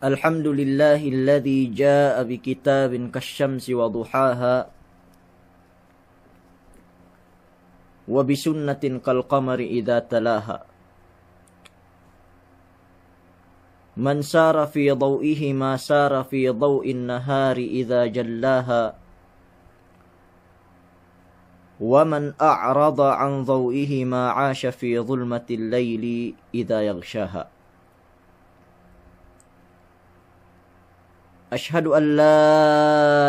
الحمد لله الذي جاء بكتاب كالشمس وضحاها وبسنة كالقمر إذا تلاها من سار في ضوئه ما سار في ضوء النهار إذا جلاها ومن أعرض عن ضوئه ما عاش في ظلمة الليل إذا يغشاها أشهد أن لا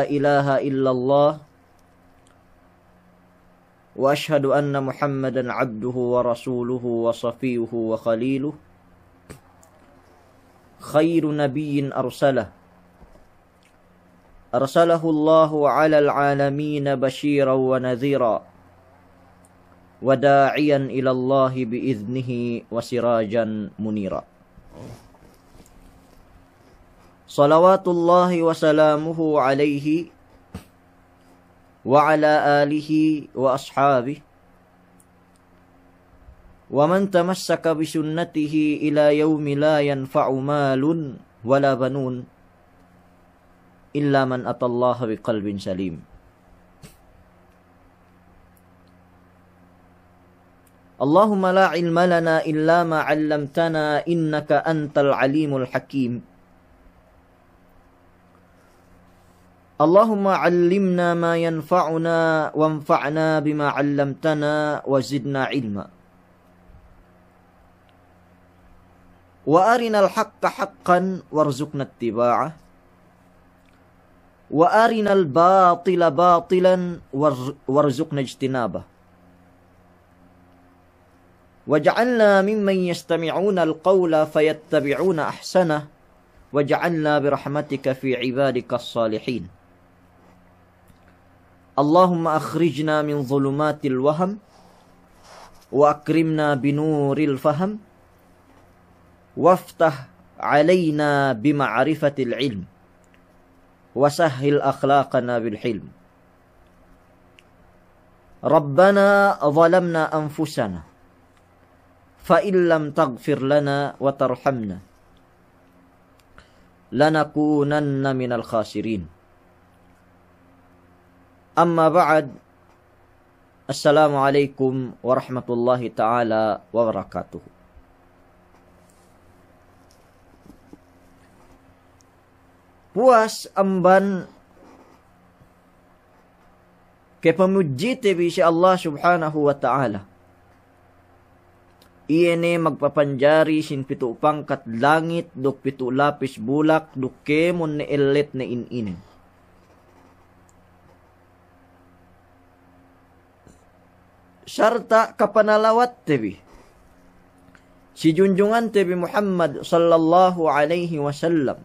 إله إلا الله وأشهد أن محمدا عبده ورسوله وصفيه وخليله خير نبي أرسله أرسله الله على العالمين بشيرا ونذيرا وداعيا إلى الله بإذنه وسراجا منيرا صلوات الله وسلامه عليه وعلى آله وأصحابه ومن تمسك بسنته إلى يوم لا ينفع مال ولا بنون إلا من أتى الله بقلب سليم اللهم لا علم لنا إلا ما علمتنا إنك أنت العليم الحكيم اللهم علمنا ما ينفعنا وانفعنا بما علمتنا وزدنا علما وارنا الحق حقا وارزقنا اتباعه وارنا الباطل باطلا وارزقنا اجتنابه واجعلنا ممن يستمعون القول فيتبعون احسنه واجعلنا برحمتك في عبادك الصالحين اللهم أخرجنا من ظلمات الوهم وأكرمنا بنور الفهم وافتح علينا بمعرفة العلم وسهل أخلاقنا بالحلم ربنا ظلمنا أنفسنا فإن لم تغفر لنا وترحمنا لنكونن من الخاسرين Amma ba'd Assalamualaikum warahmatullahi ta'ala wabarakatuh Puas amban tebi si Allah subhanahu wa ta'ala Iyene magpapanjari sin pitu pangkat langit duk pitu lapis bulak duk kemon illet ne in inin serta kapanalawat tebi. Si junjungan tebi Muhammad sallallahu alaihi wasallam.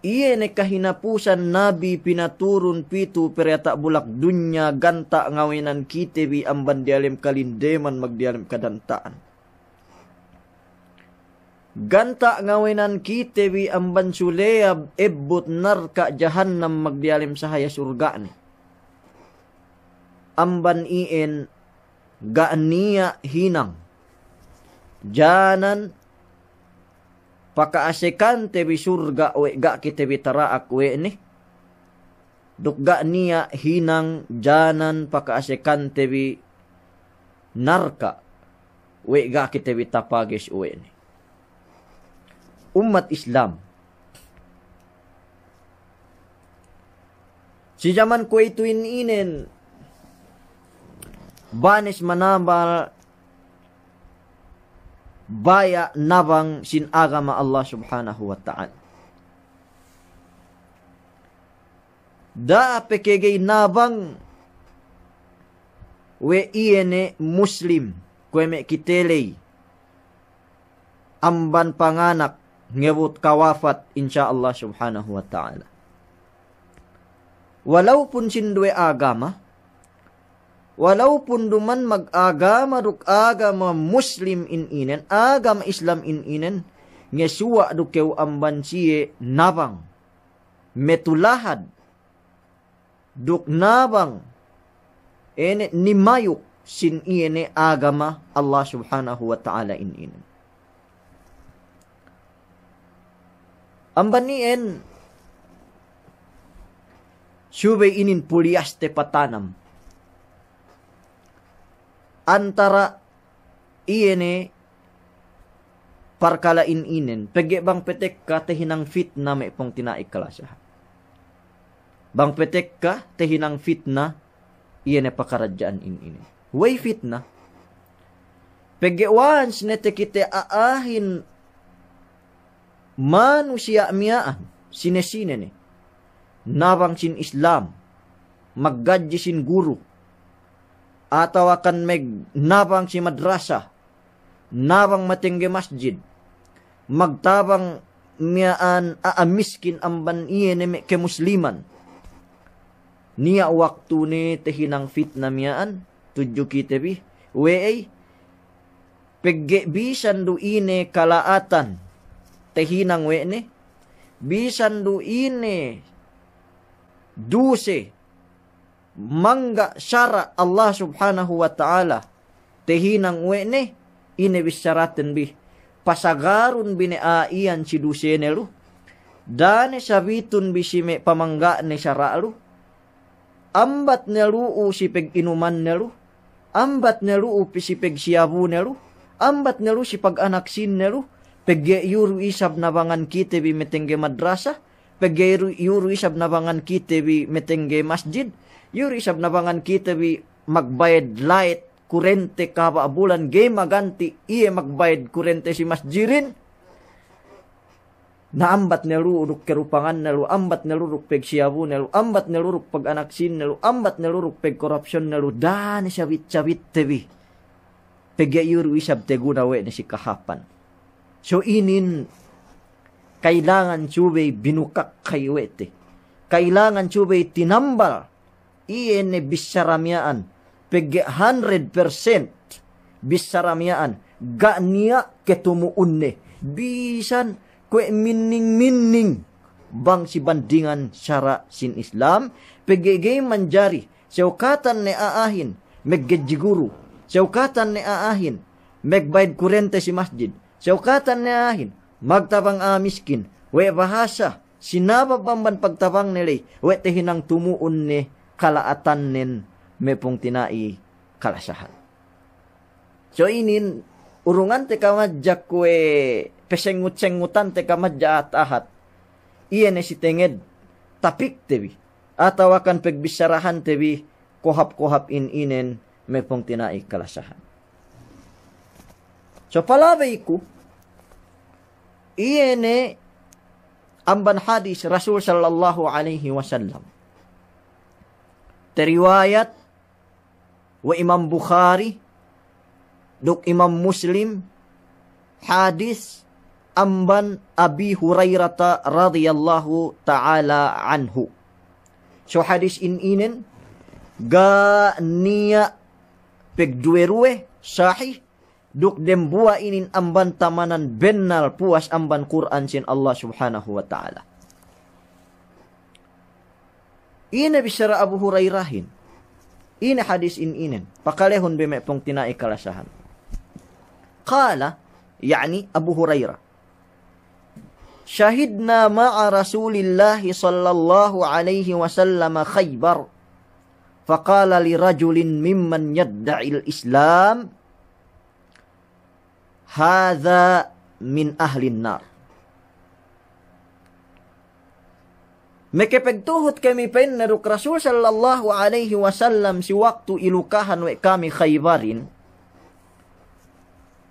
Ia ne kahinapusan Nabi pinaturun pitu periata bulak dunia ganta ngawinan kita bi amban dialim kalindeman magdialim kadantaan. Ganta ngawinan kita bi amban suleab ebut narka jahannam magdialim sahaya surga ni amban i'in gaaniya hinang. Janan pakaasikan tebi surga we ga kitebi taraak akwe ni. Duk ga'niya hinang janan pakaasikan tebi narka we ga kitebi tapagis we ni. Umat Islam Si zaman kuituin inen banis manabal baya nabang sin agama Allah subhanahu wa ta'ala. Da pekegay nabang we iene muslim kweme kiteley amban panganak ngebut kawafat insya Allah subhanahu wa ta'ala. Walaupun sin dua agama, walaupun duman mag-agama duk agama muslim in inen agama islam in inen ngesuwa duk amban siye nabang metulahad duk nabang ene nimayuk sin iene agama Allah subhanahu wa ta'ala in inen amban nien Sube inin pulias te patanam antara parkala in inen pege bang petek ka tehinang fitna may pong tinaik kalasya. Bang petek ka tehinang fitna pakarajaan in inen Way fitna. Pege once nete kite aahin manu siya miyaan sinesine ni nabang sin Islam maggadji sin guru Ataw akan meg nabang si madrasa. Nabang matinggi masjid. Magtabang miaan aamiskin ang baniye ni musliman. Niya waktu ni tehinang fitna miaan. Tudyo kitabi. Weay. Pegge bisan ine kalaatan. Tehinang we ni. Bisan ine duse mangga syara Allah subhanahu wa ta'ala tehinang wene inebisyaraten bi pasagarun binaian si dusene lu dane sabitun bisime pamangga ne syara lu ambat ne lu sipeg inuman ne lu ambat ne lu sipeg siabu ne lu ambat ne lu sipag anak sin ne lu pegye yuru isab nabangan kite bi metengge madrasah pegye yuru isab nabangan kite bi metengge masjid Yuri sab nabangan kita bi magbayad light kurente kabaabulan gay maganti iye magbayad kurente si masjirin naambat nalu uruk kerupangan nalu ambat nalu uruk peg siyabu nalu ambat nalu uruk pag anak sin nalu ambat nalu uruk peg korupsyon nalu dan sabit sabit tebi pegyayur wisab tegunawe na si kahapan so inin kailangan subay binukak kaywete kailangan subay tinambal iyan ni bisaramyaan. Pig 100% bisaramyaan. Ganiya ketumuun unne Bisan kwe mining-mining bang si bandingan syara sin Islam. Pigigay manjari. Sewkatan ne aahin. guru Sewkatan ne aahin. Megbayad kurente si masjid. Sewkatan ne aahin. Magtabang amiskin. We bahasa. Sinababamban pagtabang nila. We tehinang tumuun ni kalaatan atanin mepung tinai kalasahan. So inin urungan teka majak kue pesengut-sengutan teka majat ahat. Iya ne si tenged tapik tebi atau akan pegbisarahan tebi kohap-kohap in inen mepung tinai kalasahan. So palabe iku iya ne amban hadis Rasul sallallahu alaihi wasallam riwayat wa Imam Bukhari duk Imam Muslim hadis amban Abi Hurairah radhiyallahu taala anhu so hadis in inen ga niya pegduerue sahih duk dembua inin amban tamanan benal puas amban Quran sin Allah subhanahu wa ta'ala Ina bisara Abu Hurairahin. Ina hadis in inen. Pakalehon be pong tinai kalasahan. Kala, yani Abu Hurairah. شهدنا مع رسول الله صلى الله عليه وسلم خيبر فقال لرجل ممن يدعي الإسلام هذا من أهل النار Mekepegtuhot kami pen naruk Rasul sallallahu alaihi wasallam si waktu ilukahan we kami khaybarin.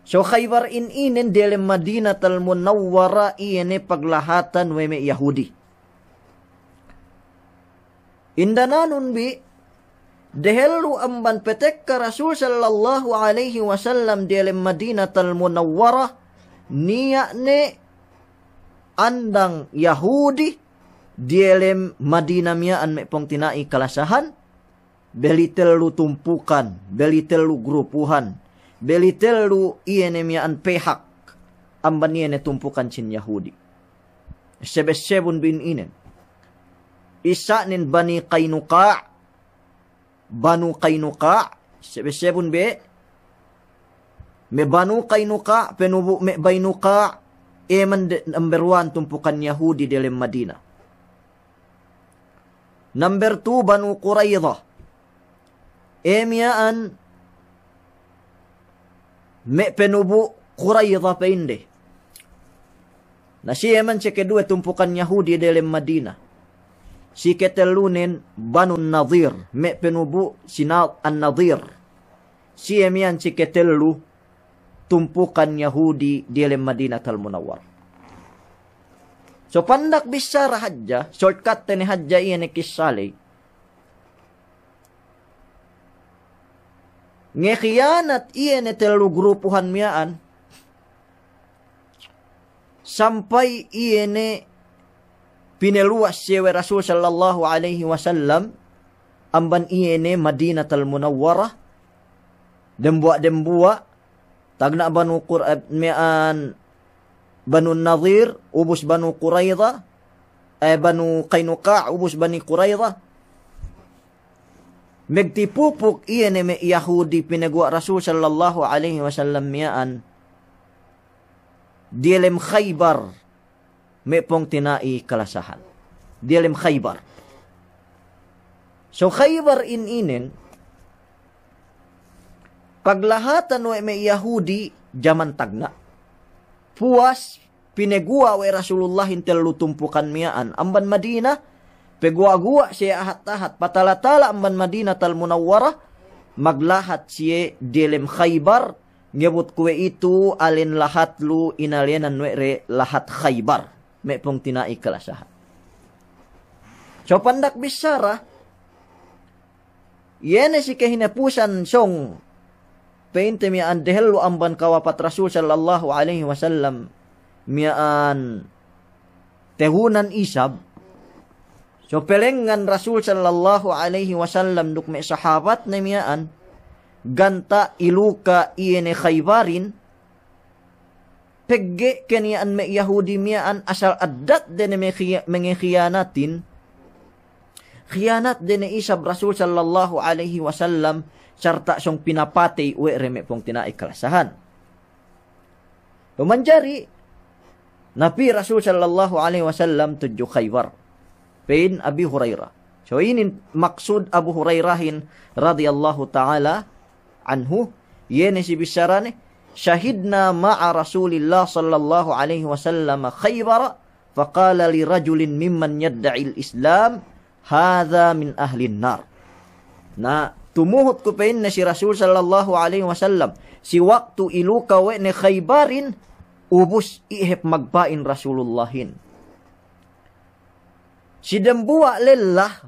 So khaybar in inen dele Madinah tal munawwara iene paglahatan we me Yahudi. Indananun bi dehelu amban petek ka Rasul sallallahu alaihi wasallam dele Madinah tal munawwara niya ne andang Yahudi dielem madinamia an mepong tinai kalasahan belitel lu tumpukan belitel lu grupuhan belitel lu ienemia an pehak amban iene tumpukan cin Yahudi sebun bin inen isa nin bani kainuka banu kainuka sebun be me banu kainuka penubu me bainuka eman number one tumpukan Yahudi dalam Madinah Number 2 Banu Quraidah. Emiaan mepenubu Quraidah peinde. Nasi eman dua tumpukan Yahudi dalam Madinah. Si ketelunen Banu Nadir, mepenubu sinal An-Nadir. Si emian telu tumpukan Yahudi dalam Madinah Al-Munawwar. So pandak bisa rahaja shortcut tani hajja iya ni kisali. Ngekiyanat iya ni telu grupuhan miyaan. Sampai iya ni pineluas siya Rasul sallallahu alaihi wasallam. Amban iya ni al-Munawwarah. Dembuak-dembuak. nak banu Qur'an miyaan Banu Nadir, ubos Banu Qurayza, eh, Banu Kainuka, ubos Bani Qurayza. Megtipupok iyan ni eh, Yahudi pinagwa Rasul sallallahu alaihi wasallam yaan. Dialim Khaybar, may pong tinai kalasahan. Dialim Khaybar. So Khaybar ininin, paglahatan wa may Yahudi, jaman tagna. puas pinegua we Rasulullah intel lu tumpukan miaan amban Madinah pegua gua sia ahat tahat patala-tala amban Madinah tal munawwarah maglahat sia dilem Khaybar nyebut kue itu alin lahat lu inalienan we re lahat Khaybar me pung tina ikhlas ahat copandak bisara yene si kehina pusan song peinti mian dehel wa amban kawapat Rasul sallallahu alaihi wasallam mian tehunan isab so pelengan Rasul sallallahu alaihi wasallam duk me sahabat na mian ganta iluka iene khaybarin pegge kanian may Yahudi mian asal addat dene me khiyanatin khianat dene isab Rasul sallallahu alaihi wasallam carta song pinapati we reme pong tina ikalasahan. Pemanjari, Nabi Rasul sallallahu alaihi wasallam tujuh khaybar. Pain Abi Hurairah. So ini maksud Abu Hurairahin radhiyallahu taala anhu yene si bisara ni syahidna ma'a Rasulillah sallallahu alaihi wasallam khaybar faqala li rajulin mimman yadda'il islam hadza min ahlin nar. Nah, tumuhut ku pein si Rasul sallallahu alaihi wasallam si waktu ilu kawe ne khaybarin ubus ihep magbain Rasulullahin. Si dembua lelah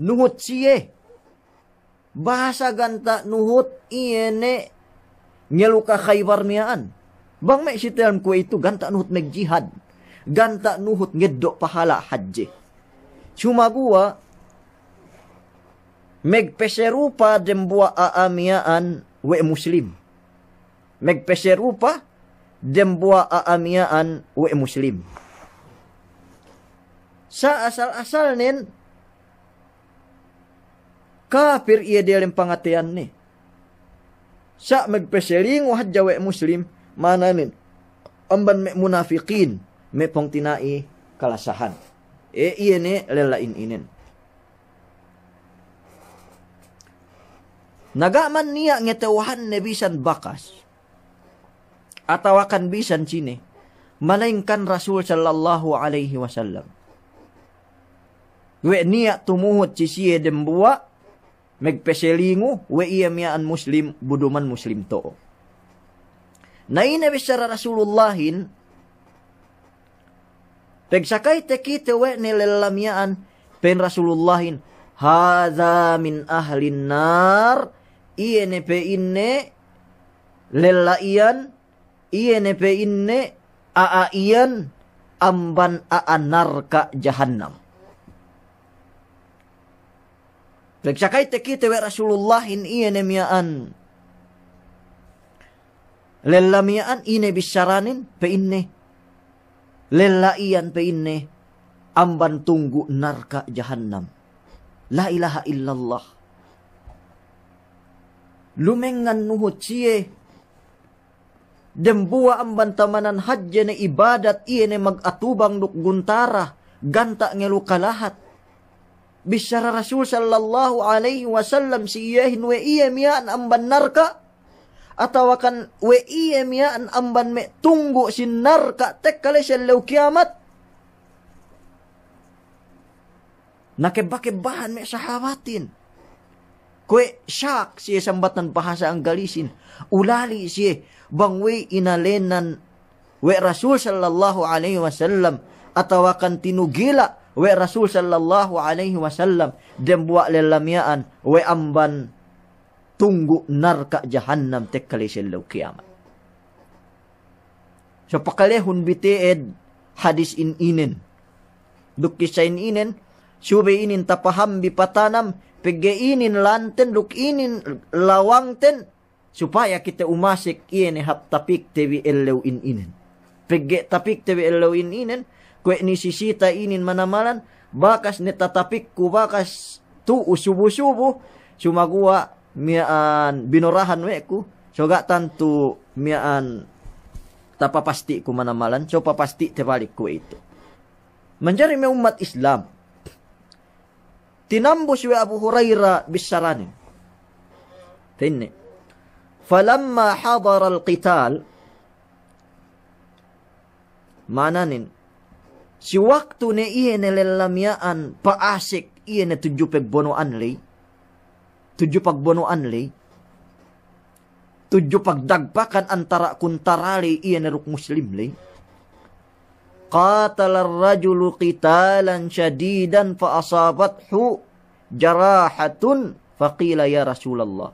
nuhut siye. Bahasa ganta nuhut iene nyeluka khaybar miaan. Bang mek si telm ku itu ganta nuhut meg jihad. Ganta nuhut ngedok pahala haji. Cuma gua Megpeserupa dembua aamiaan we muslim. Megpeserupa dembua aamiaan we muslim. Sa asal-asal nen kafir ia dalam pengatian nih. Sa megpeseling wahad jawa muslim mana nen amban me munafikin me pongtinai kalasahan. E iya ne lelain inen. Nagaman niya nga tawahan na bisan bakas. Atawakan bisan sini. Malaingkan Rasul sallallahu alaihi wasallam. We niya tumuhot si siya dembuwa. Magpeselingo. We iya miyaan muslim. Buduman muslim to. Nainabi sara Rasulullahin. Pegsakay tekite we nilalamyaan. Pen Rasulullahin. Hada min ahlin nar INP inne lella ian INP inne aa ian amban aa narka jahannam sakai teki tewe Rasulullah in iene miaan. Lella miaan ine bisaranin pe inne. Lella ian pe inne. Amban tunggu narka jahannam. La ilaha illallah lumengan nuho cie Dembuwa amban tamanan hadya na ibadat iye ne magatubang nuk guntara, ganta ngelu kalahat. Bisyara Rasul sallallahu alaihi wasallam siyahin we iye miyaan amban narka, atau akan we iye miyaan amban me tunggu sin narka tekkale siya lew kiamat. nakibakibahan bahan me sahabatin. Kwe siya siya sambatan bahasa ang galisin. Ulali siya bangwe inalenan we Rasul sallallahu alaihi wasallam atawakan tinugila we Rasul sallallahu alaihi wasallam dembua lelamiaan we amban tunggu narka jahannam tekkali sillaw kiamat. So pakalehon bitied hadis in inen. Dukisain sa in inen, subi inin tapaham bipatanam pegeinin lanten luk inin lawangten supaya kita umasik ini iya hap tapik tewi ellew in inen pege tapik tewi ellew in inen kue ni sisita inin manamalan bakas ni tatapik ku bakas tu usubu-subu, cuma gua mian binorahan weku soga tantu mian tapa pasti ku mana malan so pasti tebalik ku itu menjadi umat Islam tinambus wa Abu Hurairah bisaranin. Tinni. Falamma hadar al-qital Mana nin? si waktu ne iye ne lelamiaan paasik iye ne tujuh pagbonoan li tujuh pagbonoan li tujuh pagdagpakan antara kuntarali iye ne ruk muslim li qatala ar-rajulu qitalan syadidan fa asabathu jarahatun faqila ya Rasulullah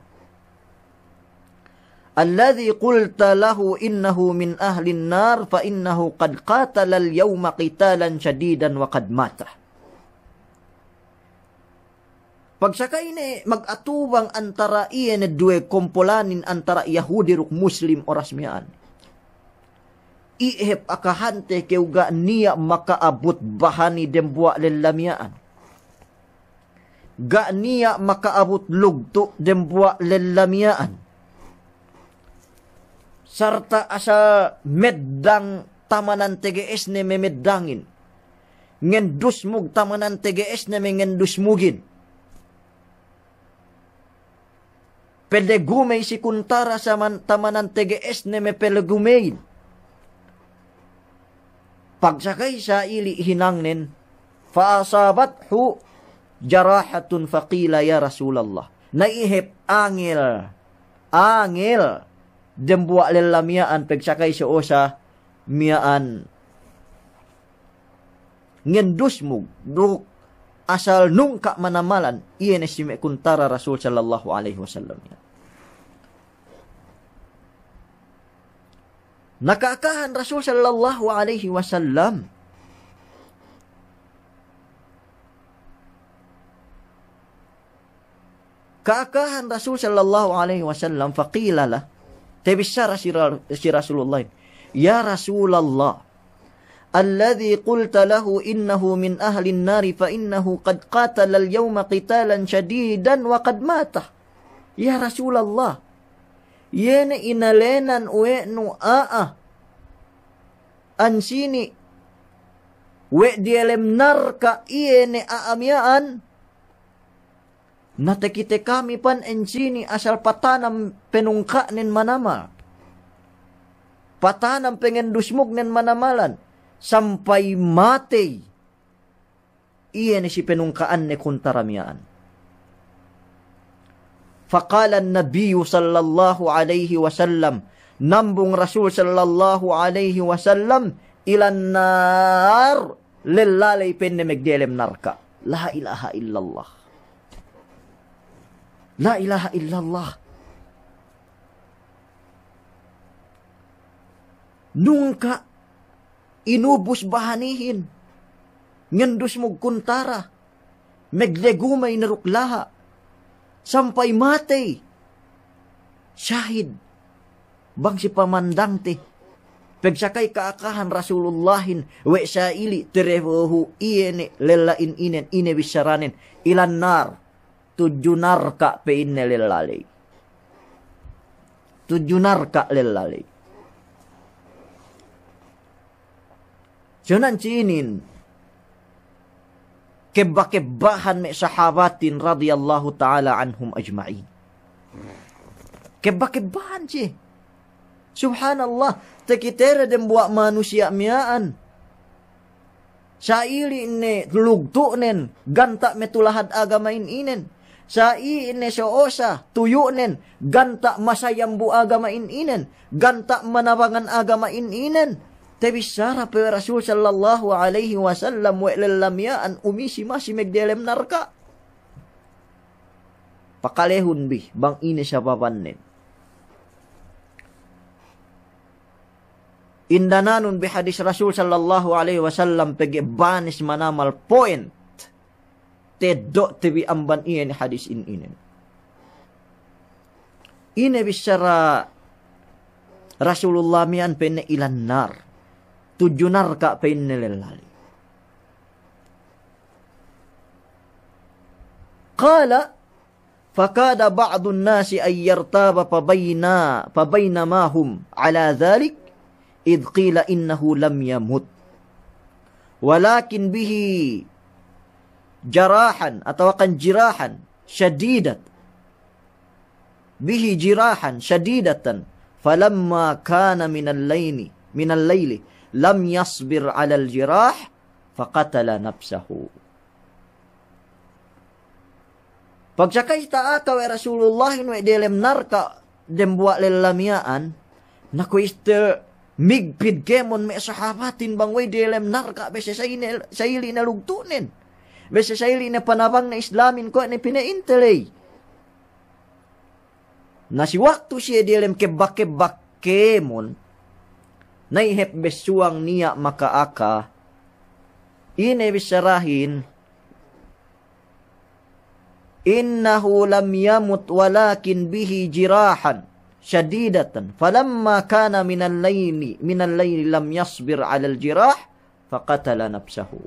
alladhi qulta lahu innahu min ahli an-nar fa innahu qad qatala al-yawma qitalan syadidan wa qad mata Pagsaka ini magatubang antara iya na dua kompolanin antara Yahudi ruk Muslim oras miyaan iihip akahante kay uga niya makaabot bahani dembua lelamiaan. Ga niya makaabot lugto dembua lelamiaan. Sarta asa meddang tamanan tegees ni memeddangin. Ngen dusmug tamanan tegees ni ngen dusmugin. Pelegumay si kuntara sa man, tamanan tegees ni mepelegumayin Pagsakay sa ili hinangnen, faasabat hu jarahatun faqila ya Rasulallah. Naihip angil, angil, dembuak lelamiaan pagsakay sa osa miaan. Ngendus mo, duk, asal nungka manamalan, iyan kuntara Rasul sallallahu alaihi wasallam. Nakaakahan Rasul sallallahu alaihi wasallam. Kaakahan Rasul sallallahu alaihi wasallam faqilalah lah. Tabishara si Rasulullah. Ya Rasulullah. الذي قلت له إنه من أهل النار فإنه قد قاتل اليوم قتالا شديدا وقد مات يا رسول الله yene inalenan uenu aa ansini we dielem narka iene aamiaan natekite kami pan sini asal patanam penungka nen manama patanam pengen dusmuk nen manamalan sampai mati iene si penungkaan ne kuntaramiaan Faqala an-nabiy sallallahu alayhi wasallam, nambung Rasul sallallahu alayhi wasallam, ilan nar lilalay pinimigdilim narka. La ilaha illallah. La ilaha illallah. Nungka inubus bahanihin. ngendus mog kuntara. Meglegumay na sampai mati. Syahid. Bang si pamandang teh. pegsakai kaakahan Rasulullahin Wa saili terevohu iene lelain inen ine wisaranin ilan nar nar ka peinne lelale. Tujuh nar ka lelale. Jonan cinin kebakebbahan may sahabatin radhiyallahu ta'ala anhum ajma'in. Kebakebbahan siya. Subhanallah, tekitera din buwa manusia miyaan. Sa ili ne lugto nen, ganta metulahad agamain inen. Sa iine sa osa, tuyo nen, ganta masayambu agamain inen. Ganta manawangan agamain inen tapi secara pe rasul sallallahu alaihi wasallam wa lam ya an umisi masih megdelem narka pakalehun bih bang ini siapa panen Indana nun bi hadis rasul sallallahu alaihi wasallam pege banis manamal point tedok tebi amban ien iya hadis in inen ine bisara Rasulullah mian pene ilan nar tujunar ka lali. Qala fakada ba'dun nasi ay yartaba fabayna fabayna mahum hum ala dhalik idh qila innahu lam yamut walakin bihi jarahan atau akan jirahan syadidat bihi jirahan syadidatan falamma kana minal layni minal layli lam yasbir alal jirah faqatala nafsahu. ita taata wa ya Rasulullah nu delem narka dem buat lelamiaan naku iste migpid gemon me sahabatin bang we delem narka besa sayine sayili na lugtunin. Besa sayili na panabang na islamin ko ni pinaintelay. Na si waktu siya delem kebak kebak kemon naihep besuang niya makaaka, inebisarahin, innahu lam yamut walakin bihi jirahan syadidatan falamma kana minal laili minal laili lam yasbir alal jirah faqatala nafsahu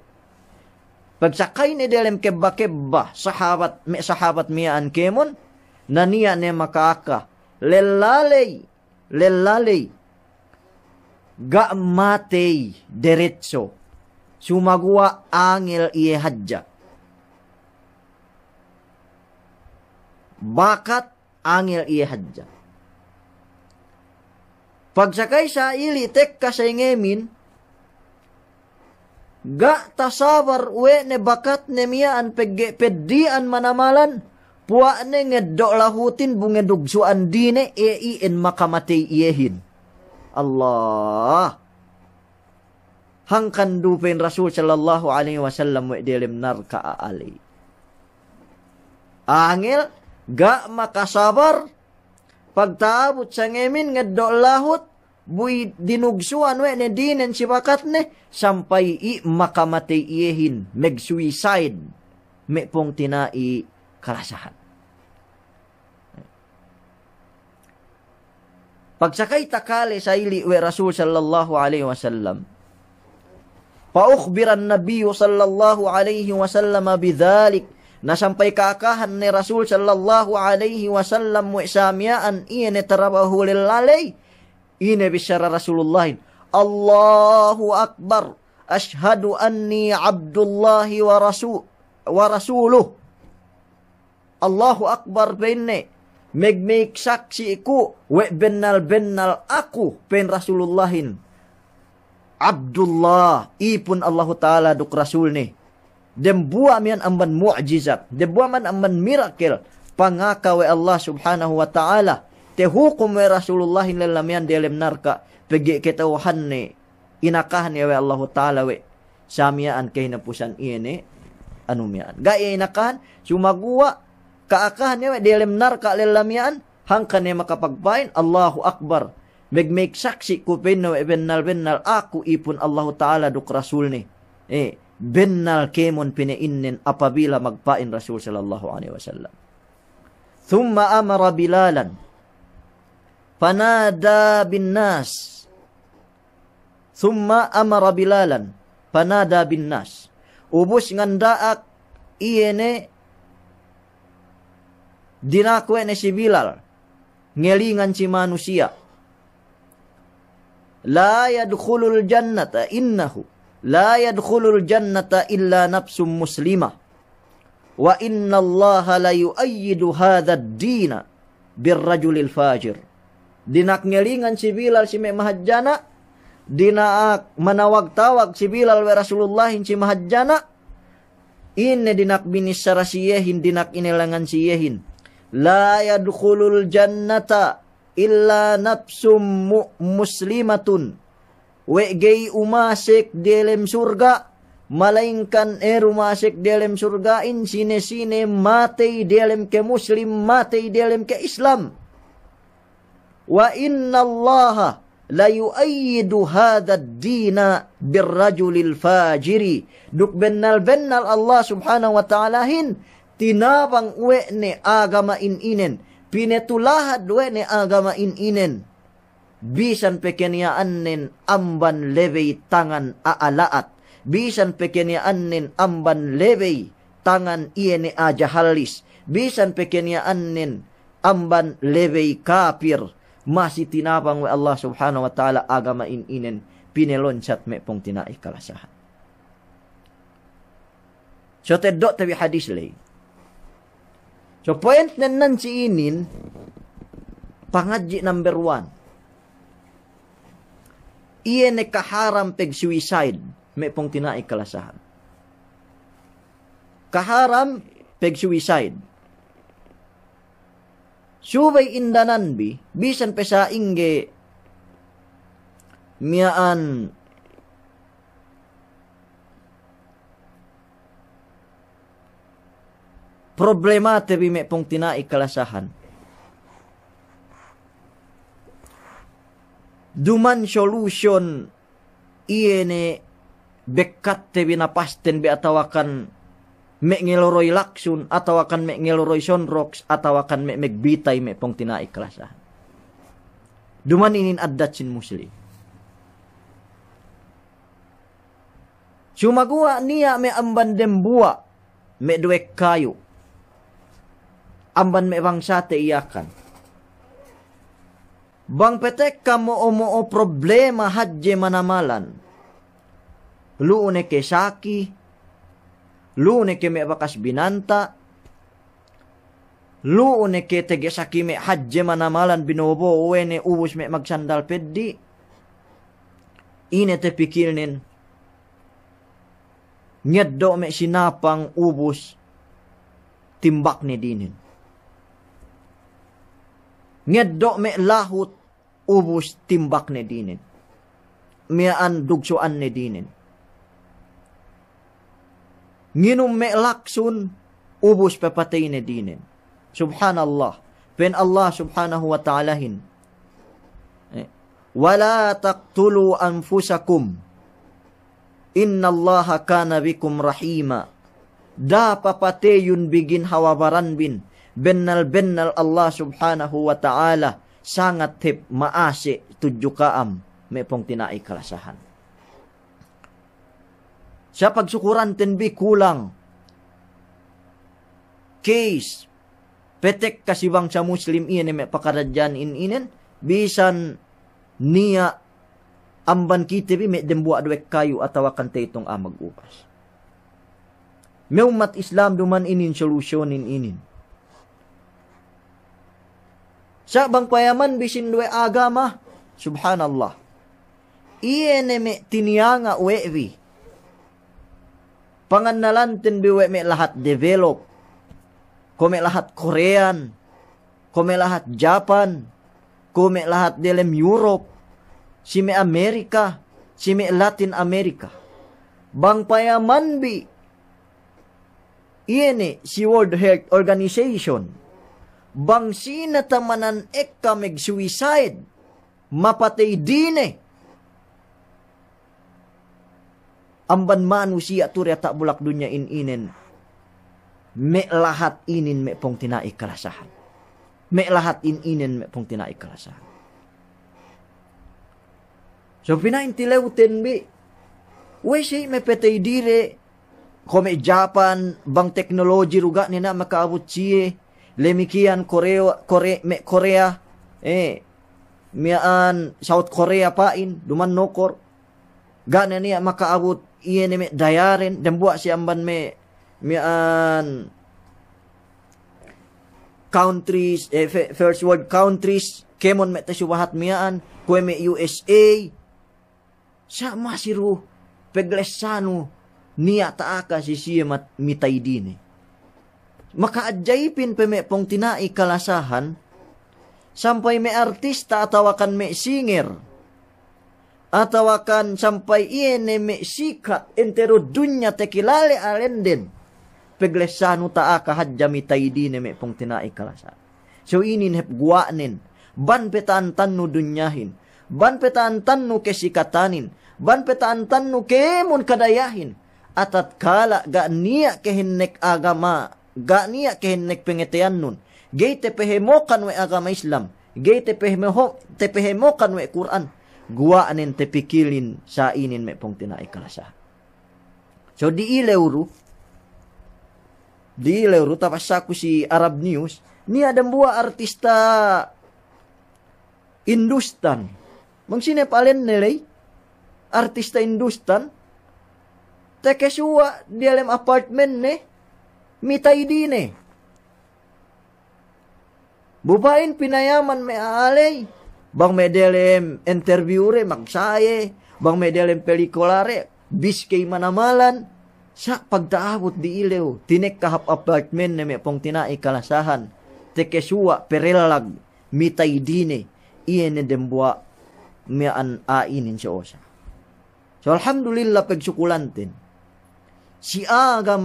pagsakay ni dalam kebba sahabat sahabat mian kemon naniya ne makaaka lelalay lelalay Ga matei derecho. Sumagawa angel iye hajja. Bakat angel iye hajja. Pagsakay sa ili tekka sa ingemin, ga tasabar we ne bakat ne miyaan an manamalan, puwa ne ngedok lahutin bungedugsuan dine e ien makamatay hin. Allah hangkan dupin Rasul shallallahu alaihi wasallam we dilim narka ali. Angil gak maka sabar sa ngemin ngaddo lahot bui dinugsuan we ne dinen sipakat ne sampai i makamatay iyehin meg suicide me pong tinai karasahan. pagsakay takale saili we rasul sallallahu alaihi wasallam Paukhbiran Nabiyo sallallahu alaihi wasallam bidhalik na sampay kaakahan ni Rasul sallallahu alaihi wasallam mo isamyaan ine tarabahu lilalay ine bisyara Rasulullah Allahu Akbar ashhadu anni Abdullahi wa rasul wa rasuluh Allahu Akbar binne Make saksi iku we benal benal aku pen Rasulullahin. Abdullah ipun Allah Ta'ala duk Rasul ni Dem buah mian amban mukjizat Dem buah man amban miracle. Pangaka we Allah Subhanahu Wa Ta'ala. Te hukum we Rasulullahin lelamian dalam narka. Pegi ketawahan nih. Inakah ni we Allah Ta'ala we. Samiaan kehinapusan ini. Anumian. inakan, cuma gua kaakah ni dilem nar ka lelamian hangkan ni makapagpain Allahu akbar Meg-meg saksi ko e bennal bennal aku ipun Allahu taala duk rasul ni eh bennal kemon pinainnin apabila magpain rasul sallallahu alaihi wasallam thumma amara bilalan panada bin nas thumma amara bilalan panada bin nas ubus ngandaak iene Dinakwe ne si Bilal. Ngelingan si manusia. La yadkhulul jannata innahu. La yadkhulul jannata illa nafsum muslimah. Wa inna Allah la yuayyidu hadha dina birrajulil fajir. Dinak ngelingan si Bilal si memahajjana. Dinak manawag tawag si Bilal wa Rasulullahin si mahajjana. Inne dinak binis siyehin dinak inelangan siyehin la yadkhulul jannata illa nafsum muslimatun gei umasik dalam surga malainkan eru masik dalam surga in sine sine mati dalam ke muslim mati dalam ke islam wa inna allaha la yu'ayyidu hadha dina birrajulil fajiri duk bennal bennal Allah subhanahu wa ta'ala hin tinabang we ne agama in inen pinetulahad we ne agama in inen bisan pekeniaan nen amban levey tangan aalaat bisan pekeniaan nen amban levey tangan iene aja halis bisan pekeniaan nen amban levey kapir masih tinabang we Allah subhanahu wa ta'ala agama in inen pineloncat me pong tinai kalasahan so dok tapi hadis lain So, point na nan si Inin, pangadji number one. Iyan ay kaharam peg suicide, may pong tinaik kalasahan. Kaharam peg suicide. Subay indanan bi, bisan pesa ingge miaan problema tebi me pong tina ikalasahan. Duman solution iene bekat tebi na pasten be akan me ngeloroi laksun atau akan me son sonrox atau akan me megbitay me pong tina ikalasahan. Duman inin addatsin muslim. Cuma gua niya me amban dembua me duwe kayu amban me te iakan. Bang petek kamu o problema hadje manamalan. Luune ke saki, luune ke mebakas binanta, luune ke tegesaki me hadje manamalan binobo uene ubus me magsandal peddi. Ine te pikilnin, Nyedok me sinapang ubus timbak ni dinin ngeddo me lahut ubus timbak ne dinin mian dugsuan ne dinin nginum me laksun ubus pepatay ne dinin subhanallah pen Allah subhanahu wa ta'ala hin eh. wala taqtulu anfusakum innallaha kana bikum rahima da papate yun bigin hawabaran bin bennal-bennal Allah subhanahu wa ta'ala sangat tip maasi tudyo kaam may pong tinai kalasahan. Sa pagsukuran tenbi kulang. Case, petek kasibang sa Muslim me may in inen bisan niya amban bi may dembuwa duwek kayo atawakan taytong amag upas. May umat Islam duman inin solusyonin inin. inin Sa bang payaman bisin dua agama. Subhanallah. Iyan me tinianga wewi. Panganalan tin biwe me lahat develop. Kome lahat Korean. Kome lahat Japan. Kome lahat dilem Europe. Si me Amerika. Si me Latin Amerika. Bang payaman bi. Iyan si World Health Organization bangsina tamanan ekka meg suicide mapatay dine eh. amban manu siya turi ata bulak dunya inen. me lahat inin me pong tinai kalasahan me lahat ininen me pong tinai kalasahan so pinain tilewten bi we si me petay dire kome Japan bang teknologi ruga nina makaabot siya Lemikian Korea Korea Korea eh mian South Korea pain duman nokor. Gana ya maka abut ini ni dayarin dan buat si amban me mian countries eh, first world countries kemon me tasubahat mian kue me USA sama siru peglesano niya taaka si siya mat mitay din eh. Maka ajaibin pemek pong tinai kalasahan. Sampai me artista atau akan me singer. Atau akan sampai iene me sikat entero dunya tekilale alenden. Peglesan uta aka hajjami ne me pong tinai kalasahan. So inin hep guanin. Ban petan tanu dunyahin. Ban petan tanu kesikatanin. Ban petan tanu kemun kadayahin atat kala ga niya kehinnek agama gania kehennek pengetian nun gay tepehemokan we agama Islam gay tepehemo tepehemokan we Quran gua anen tepikilin sa inin me pong tina ikalasa so di ileuru di ileuru tapas aku si Arab News ni ada buah artista Industan sine palen nilai artista Industan tekesua di dalam apartemen nih mitaidine. Bupain pinayaman me alay. Bang medelem interviewre magsaye. Bang medelem pelikulare. Bis kay manamalan. Sa pagtaabot di ilew. Tinek kahap apartment na me pong tinai kalasahan. Tekesua perelag. Mitaidine. Iyan dembua me an ainin sa osa. So alhamdulillah pagsukulantin. Si aga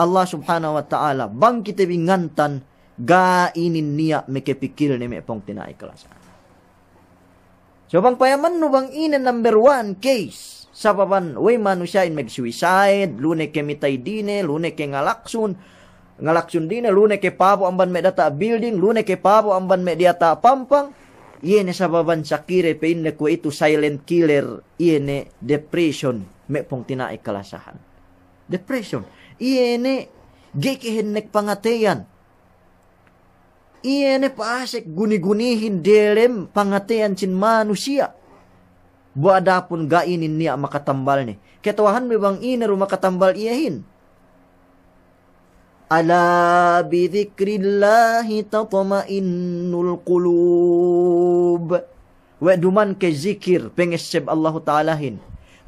Allah subhanahu wa ta'ala bang kita bingantan ga ini niat meke pikir ni me pong tina ikhlas. So bang payaman no bang ina number one case Sababan, papan way manusia in mag suicide lune ke mitay dine lune ke ngalaksun ngalaksun dine lune ke pabo amban me data building lune ke pabo amban me diata pampang iene sa papan sakire pe inne ko itu silent killer iene depression me pong tina ikalasahan. Depression gekehen nek pangatean. iene paasek guni-gunihin derem pangatean cin manusia. Buadapun ga inin niya makatambal ni. Ketawahan bang ina rumah katambal iyahin. Ala zikrillahi tatma'innul qulub. Wa duman ke zikir pengesep Allah Ta'ala hin.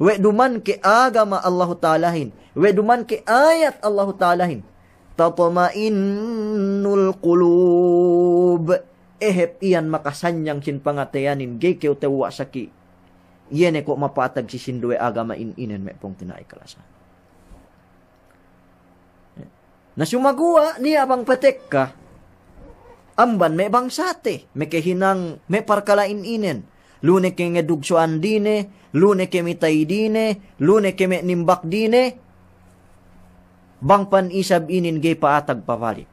Weduman ke agama Allah Ta'ala hin. Weduman ke ayat Allah Ta'ala hin. Tatmainnul qulub Ehep iyan makasanyang sin pangatayanin. Gay keo tewa saki. Yene ko mapatag si sindue agama in inen me pong tinaikalasan. Na sumagua niya bang petek ka, amban may bangsate, may kahinang may parkalain inen, lune ke ngedugsuan dine, lune ke mitay dine, lune ke nimbak dine, bangpan isab inin gay paatag bawali.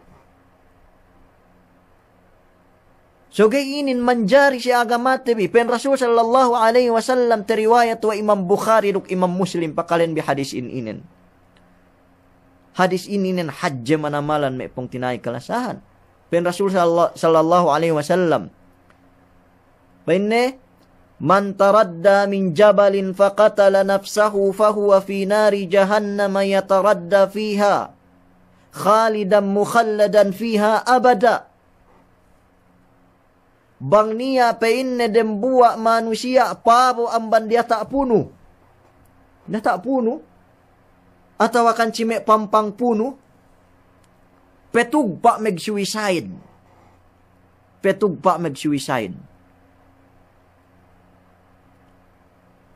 So inin manjari si agamate bi pen Rasul sallallahu alaihi wasallam teriwayat wa Imam Bukhari duk Imam Muslim pakalen bi hadis in inin. Hadis ininen hajje manamalan me pong tinai kalasahan. Pen Rasul sallallahu alaihi wasallam. Man taradda min jabalin faqatala nafsahu fahuwa fi nari jahannama yataradda fiha khalidan mukhalladan fiha abada Bangnia pein dem buak manusia pabo amban dia tak punu. Dia tak punuh. Atau akan cimek pampang punu. Petug pak meg suicide. Petug pak meg suicide.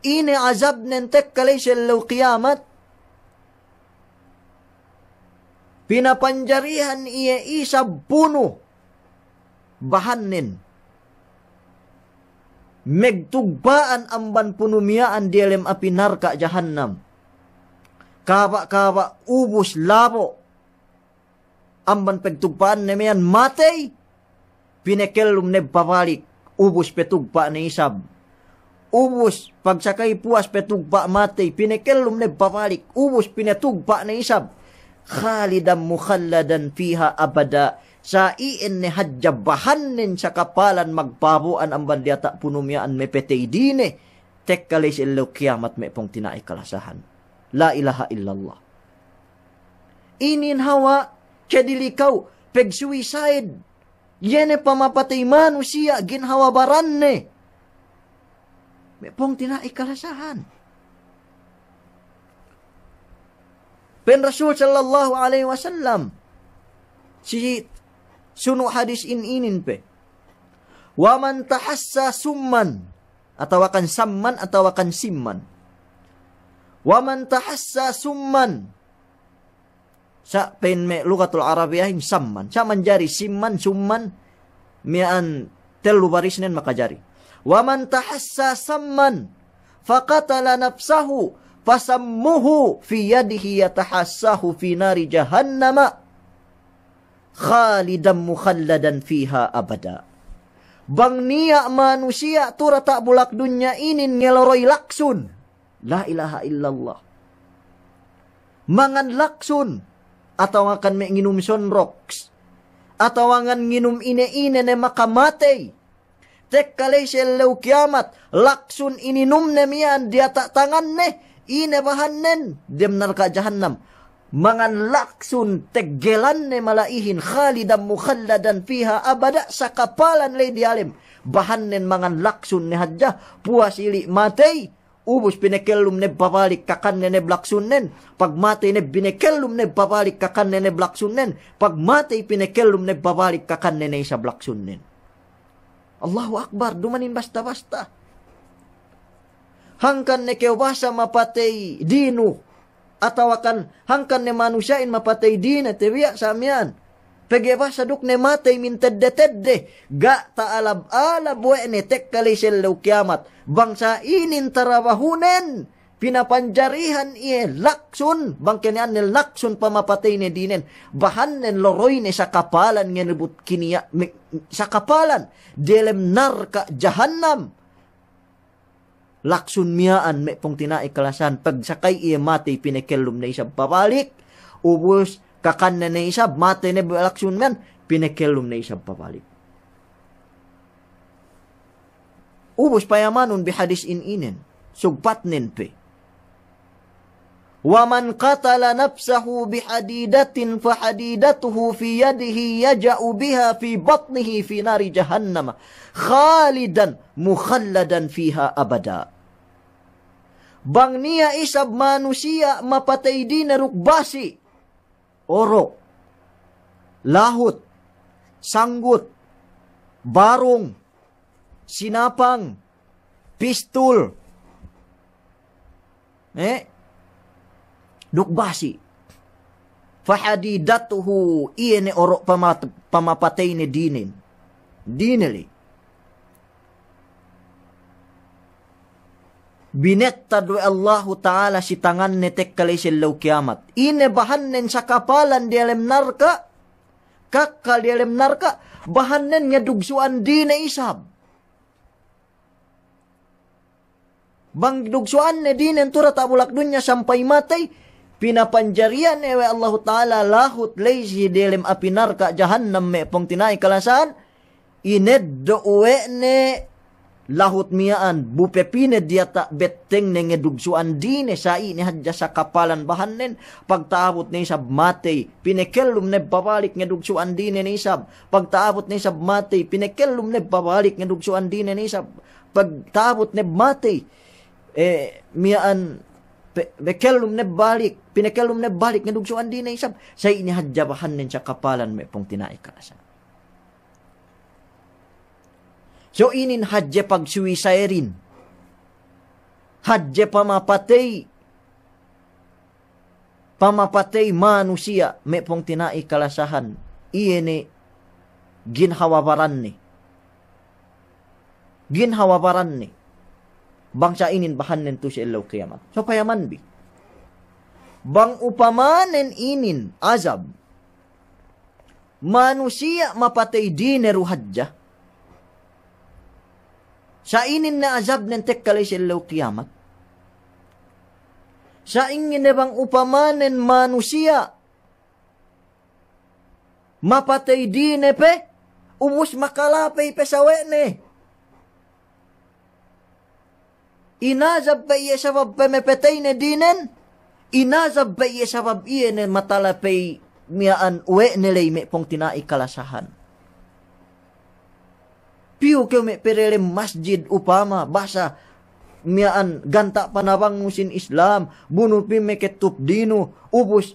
ini azab nentek kalaysel law kiyamat. Pinapanjarihan iya isa buno bahanin. Megtugbaan amban punumiaan dialem api narka jahannam. Kaba-kaba ubus labo. Amban pagtugbaan nemayan matay. Pinekelum ne babalik ubus petugpa ni isab ubus pagsakay puas petugba matay pinekellum ne babalik ubus pinatugba na isab khalidan mukhalladan fiha abada sa iin ni hadjabahanin sa kapalan magbabuan ang bandyata punumyaan me petay dine eh. tekkalis ilo kiamat me pong tinai kalasahan la ilaha illallah inin hawa kedilikaw peg suicide yene pamapatay manusia siya ginhawabaran ne Mepong tina ikalasahan. Pen Rasul sallallahu alaihi wasallam si sunu hadis in inin pe. Wa man tahassa summan atau akan samman atau akan simman. Wa man tahassa summan sa pen me lugatul arabiyah samman. Sa manjari simman summan mian telu barisnen makajari. وَمَنْ tahassa سَمَّنْ فَقَتَلَ نَفْسَهُ فَسَمُّهُ فِي يَدِهِ يَتَحَسَّهُ فِي نَارِ جَهَنَّمَ خَالِدًا مُخَلَّدًا فِيهَا أَبَدًا Bang nia manusia tu rata bulak dunia ini ngeloroi laksun. La ilaha illallah. Mangan laksun. Atau akan menginum sonroks. Atau akan menginum ine-ine ne maka matei tek leu kiamat laksun ini num nemian dia tak tangan ne ine bahannen dem neraka jahannam mangan laksun tegelan ne malaihin khalidam mukhalladan fiha abada sakapalan le bahan nen mangan laksun ne hajja puas ili matei ubus binekelum ne babalik kakan ne blaksunnen pag matei ne binekelum ne babalik kakan ne blaksunnen pag matay pinekellum ne babalik kakan ne sa blaksunnen Allahu Akbar dumanin basta-basta. Hangkan ne keo basa mapatay dinu. Atau akan hangkan ne manusiain mapatay dina tebiak samian. Pegeba saduk ne matay min tedde tedde. Ga taalab alab ne tek kali selaw kiamat. Bangsa inin tarawahunen. Pinapanjarihan iye laksun. Bangkanian ne laksun pamapatay ne dinen. Bahan ne loroy ne sa kapalan ngenebut kiniya sa kapalan dilem nar ka jahannam laksun miaan may pong pag pagsakay iya mati pinekelum na isab papalik ubus kakan na isab mati na laksun man pinekelum na isab papalik ubos payamanon bihadis in inen sugpat nin pe وَمَنْ قَتَلَ نَفْسَهُ بِحَدِيدَةٍ فَحَدِيدَتُهُ فِي يَدِهِ يَجَعُ بِهَا فِي بَطْنِهِ فِي نَارِ جَهَنَّمَ خَالِدًا مُخَلَّدًا فِيهَا أَبَدًا Bang niya isab manusia mapatay di narukbasi. Oro. Lahot. Sanggut. Barong. Sinapang. Pistol. Eh? dok basi fahadidatuhu iya ne orok ne dinin Dinili. binet tadwe Allahu Ta'ala si tangan netek kali selau kiamat. Ine bahanen sa kapalan di alam narka. Kakal di alam narka. Bahanen nga dugsuan di na isab. Bang dugsuan ne di turat abulak dunya sampai matay. pinapanjarian ewe eh, Allahu Ta'ala lahut laysi dilem apinar ka jahannam me pong tinay kalasan ined dowe ne lahut miaan bupepine dia ta beteng ne ngedugsuan dine sa ini hadja sa kapalan bahanen pagtaabot ni sab mate pinekelum ne babalik ngedugsuan dine ni sab pagtaabot ni sab mate pinekelum ne babalik ngedugsuan dine ni sab pagtaabot ne mate eh miaan Bekelum ne balik, pinakelum ne balik, ngadugsuan din na isab, sa inihadyabahan nin sa kapalan may pong tinaikalasan. So inin hadje hadya pagsuwisairin. hadje pamapatay. Pamapatay manusia may pong tinaikalasahan. Iyan ni ginhawabaran ni. Ginhawabaran ni bangsainin inin tu siya ilaw kiyamat. So payaman bi. Bang upamanen inin azab. Manusia mapatay dineru hadja. Sa inin na azab nen tekkalay siya ilaw kiyamat. Sa ingin bang upamanen manusia mapatay dine pe ubus makalapay pe sa wene. inazab sabab e shabab ba mepetayne dinen inazab baiya e shabab iene matalapay miaan uwe nelay me pong tinai kalasahan piu keu me perele masjid upama basa miaan ganta panabang musin Islam bunu pi me ketub dinu ubus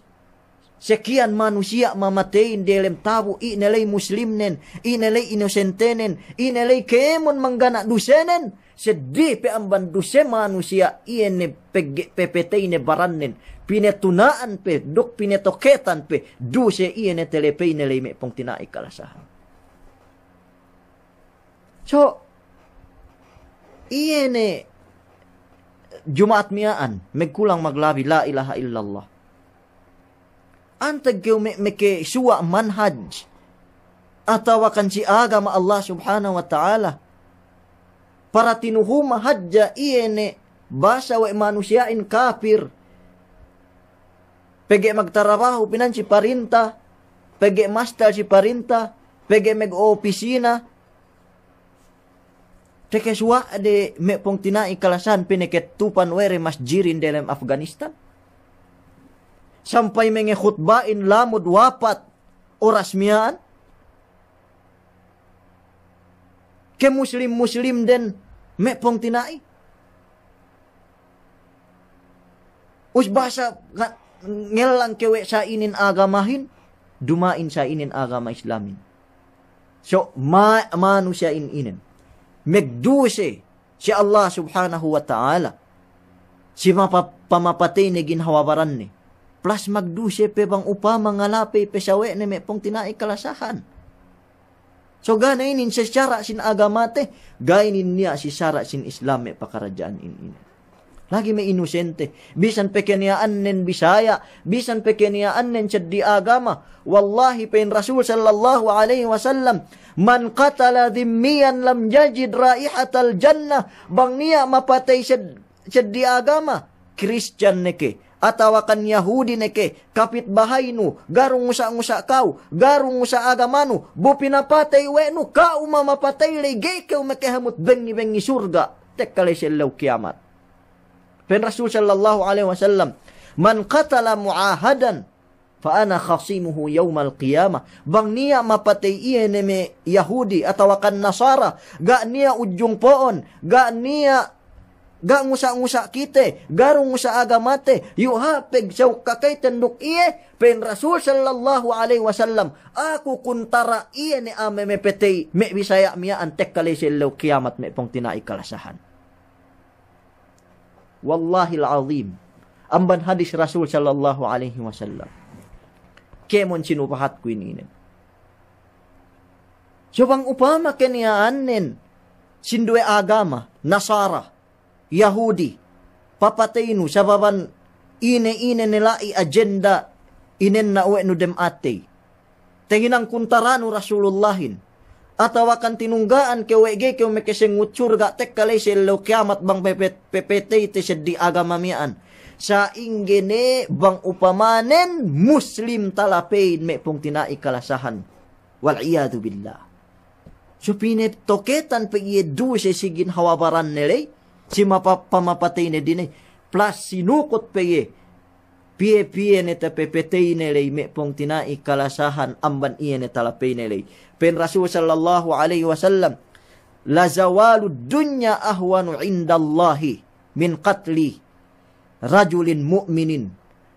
Sekian manusia mamatein dalam tabu inelay muslimnen, inelei inosentenen, inelei kemon manggana dusenen. Sedih pe amban duse manusia iene PPT ine barannen. tunaan pe, dok toketan pe, duse iene telepe inelei me pong tinaik kalasahan. So, iene Jumat miaan, megkulang maglavi la ilaha illallah anta meke suwa manhaj atau akan si agama Allah subhanahu wa ta'ala para tinuhuma hajja iene basa we manusiain kafir pege magtarabaho pinan si parinta pege master si parinta pege meg opisina Tekeswa de me pong tinai kalasan pineket tupan were masjirin dalam Afghanistan. Sampay mga khutbain lamud wapat oras miyaan. Ke muslim-muslim den mepong tinai. tinai. Usbasa ngelang kewe sa inin agamahin, dumain sa inin agama islamin. So, ma manusia in inin. Megduse si Allah subhanahu wa ta'ala. Si mapapamapatay ni ginhawabaran ni plus magduse pe bang upa mangalapi pe syawe ne me pong tinai kalasahan. So ganainin sa syara sin agamate, gainin niya si syara sin Islam me pakarajaan in ina. Lagi may inusente. Bisan pekeniaan nen Bisaya, bisan pekeniaan nen sa di agama. Wallahi pein Rasul sallallahu alaihi wasallam, man qatala dhimmiyan lam yajid raihatal jannah, bang niya mapatay sa di agama. Christian neke, atawa kan Yahudi neke kapitbahay no garung usa usa kau garung usa agamano bu wenu kau ka umamapatay lege kau makihamot bengi bengi surga tekkale sellaw kiamat pen Rasul sallallahu alaihi wasallam man qatala muahadan fa ana khasimuhu yaumal qiyamah bang niya mapatay iya neme Yahudi atawa kan Nasara ga niya ujung poon ga niya Ga ngusa-ngusa kite, garung ngusa agamate, peg sa kakay tenduk iye, pen Rasul sallallahu alaihi wasallam, aku kuntara iye ne ame mepetei, me bisaya mia antek kali kalisilaw kiamat me pong tinaikalasahan. Wallahi al amban hadis Rasul sallallahu alaihi wasallam. Kemon sinupahat ko ininin. So bang upama anin, sindue agama, nasara, Yahudi papateinu sababan ine ine nelai agenda inen na uwe nudem ate. Tenginang kuntaranu Rasulullahin. Atau akan tinunggaan ke wege ke mekeseng ngucur tek kalay selo kiamat bang pepet pepete iti sedi Sa inggene bang upamanen muslim talapain me pong tinai kalasahan. Wal billah. So pinet toketan pe iye du se sigin hawabaran si pa na din Plus sinukot pa ye. Pie-pie ni tapepetay na lay. Me pong tinai kalasahan amban iya ni talapay na Pen Rasul sallallahu alaihi wasallam. La zawalu dunya ahwanu indallahi min qatli rajulin mu'minin.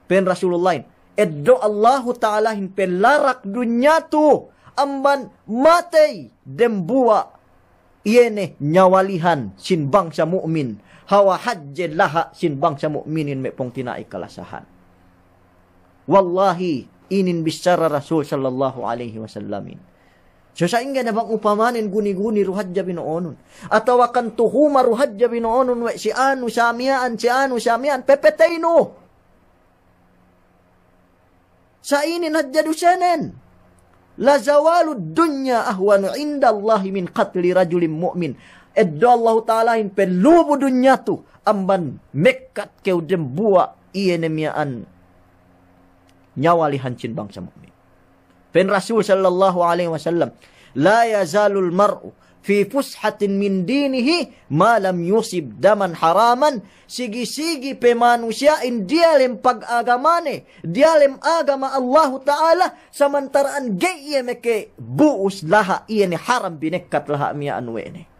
Pen Rasulullah. Eddo Allahu ta'ala hin pelarak dunya tu. Amban matei dembuwa Iyene nyawalihan sinbang sa mu'min. Hawa hajjel laha sinbang sa mu'minin may pong tinaik kalasahan. Wallahi, inin bisara Rasul sallallahu alaihi wasallamin. So sa inga na bang upamanin guni-guni ruhadya binoonon. Atawakan tuhuma ruhadya binoonon we si anu samiaan, si anu samiaan, pepetay no. Sa inin hadya dusenen. La zawalu dunya ahwanu inda Allahi min qatli rajulim mu'min. Edo Allah Ta'ala in pelubu dunya tu. Amban mekat keu jembua iya nemiaan. Nyawa lihancin bangsa mu'min. Pen Rasul Sallallahu Alaihi Wasallam. La yazalul mar'u fi fushatin min dinihi malam yusib daman haraman sigi-sigi pe manusiain dia lem pag agamane dia lem agama Allah taala samantaraan geye meke buus laha iene haram binekat laha mia anwene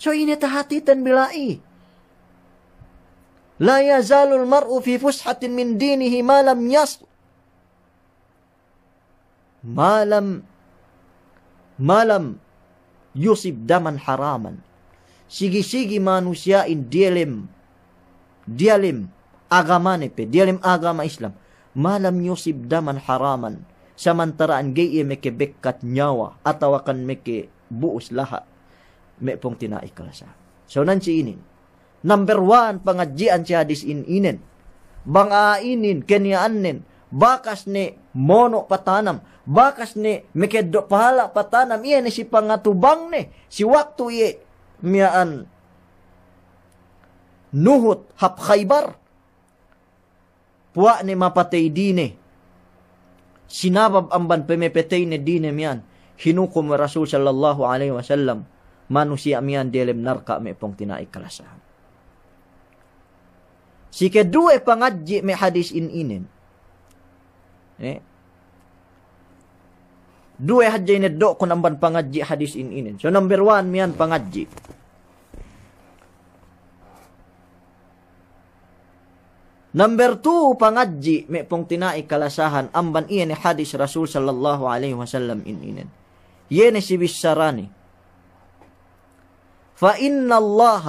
so ini tahatitan bilai La yazalul mar'u fi fushatin min dinihi ma lam yas malam malam yusib daman haraman. Sigi-sigi manusia in dialim, dialim agama nepe, dialim agama Islam. Malam yusib daman haraman. Samantaraan gay meke bekkat nyawa atawakan meke buus lahat. mepong pong tinaikalasa. So nansi inin. Number one, pangajian siya dis ininen. Bangainin, kenyaannin, bakas ni mono patanam, bakas ni mekeddo pahala patanam, iya ni si pangatubang ni, si waktu iya miyaan nuhut hap khaybar. Puwa ni mapatay dine. Sinabab amban pemepetay ni dine miyan. Hinukom Rasul sallallahu alaihi wasallam. Manusia miyan dilem narka mi pong tinaikalasahan. Si kedua pangadji mi hadis in inin. Dua haji ini dok ko namban pangaji hadis in ini. So number one mian pangaji. Number two pangaji me pong tinai kalasahan amban iya ni hadis Rasul sallallahu alaihi wasallam ini ini. ni si bisarani. Fa inna Allah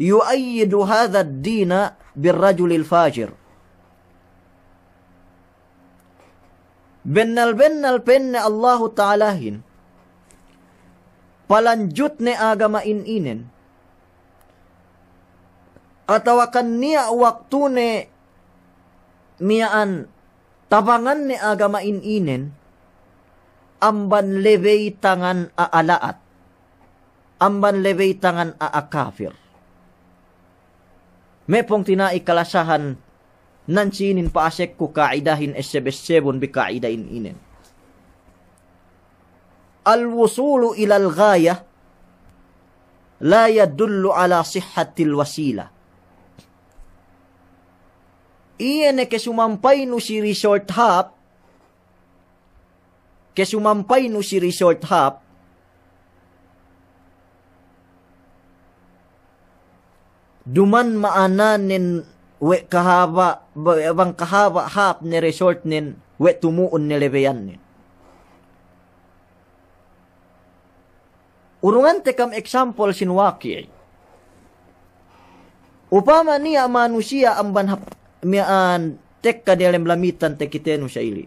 yu'ayyidu hadha ad-dina birrajulil fajir. Bennal bennal penne Allahu Ta'alahin. Palanjut ne agama ininen. Atawakan niya waktu ne miaan tabangan ne agama ininen amban levey tangan aalaat amban levey tangan aakafir. Mepong tinai kalasahan nancinin paasek قاعدهن الشب الشب بقاعدة إن إنن الوصول إلى الغاية la yadullu ala sihhatil wasila. Iyan na kesumampay no si Resort Hop, kesumampay no si Resort Hop, duman maananin we kahaba bang kahaba hap ni resort nin we tumu ni lebeyan ne urungan tekam example sin waki upama niya manusia amban hap mian tekka alam lamitan tekitenu syaili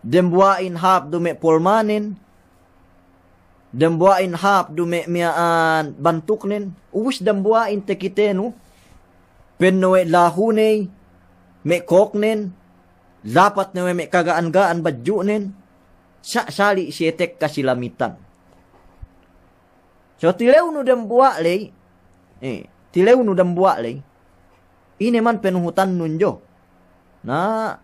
dembuain hap dumi pormanin Dembuain buain hap du me miaan bantuknen uwis dan buain tekitenu pennoe lahune me koknen lapat ne me kagaan-gaan nen sa sali sietek kasilamitan so tileu nu dambua lei eh tileu nu dambua lei ini man penuhutan nunjo na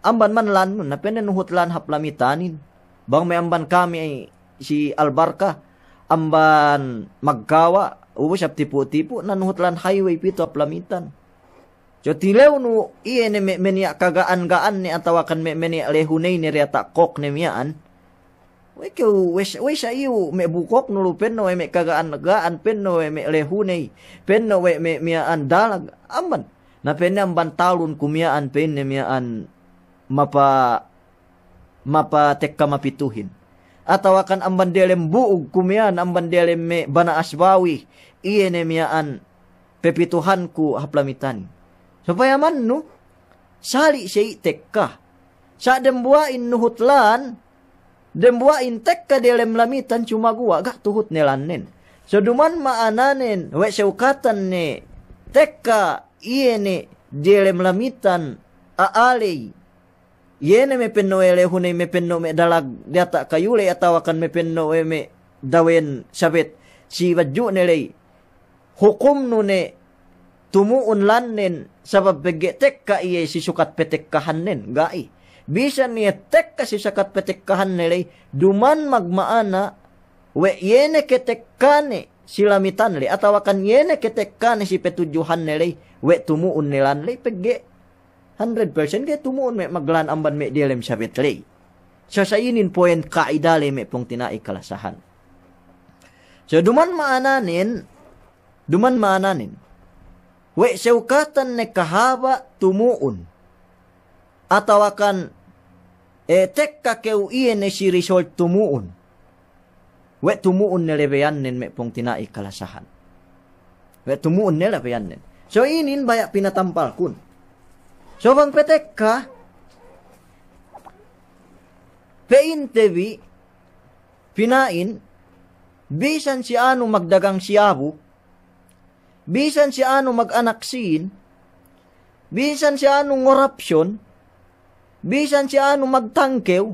amban man lan na penen nuhut lan haplami lamitanin bang me amban kami si albarka amban magkawa, ubo siya tipu-tipu nanuhutlan highway pito aplamitan. Jo tilew nu iye ni menia kagaan-gaan ni atawakan me menia lehunay ni riata kok ni miaan. Wekyo we siya iyo me bukok nulu penno we me kagaan-gaan penno we me lehunay penno we me miyaan dalag amban. Na penne amban talun kumiaan penne miyaan mapa mapa tekka mapituhin atau akan amban delem buug kumian amban delem me bana asbawi iene miaan pepi Tuhanku haplamitan supaya mannu sali sei tekka sa dembuain nuhutlan dembuain tekka delem lamitan cuma gua gak tuhut nelanen soduman maananen we seukatan ne tekka iene delem lamitan aalei yene me penno ele hunai me penno me dalag diata kayule atawakan me penno e me dawen sabet si baju nelei hukum nune tumu unlanen sabab begetek ka iye si sukat petek kahanen gai bisa niya tek si sukat petek kahan nelei duman magmaana we yene ketekkane silamitan le atawakan yene ketekkane si petujuhan nelei we tumu nilan le pege 100% kaya tumuon may maglan amban may dilem sa betlay. Sa sainin po yan kaidali may pong tinai So duman maananin, duman maananin, we sewkatan ne kahaba tumuon atawakan e ka keu iyan ni si result tumuon. We tumuon ni lebeyanin may pong tinai We tumuon ni lebeyanin. So inin baya pinatampal kun. Şovanpetekka peintebi pinain bisan si ano magdagang siyabu bisan si ano mag-anak bisan si ano ngorapsyon bisan si ano magtangkew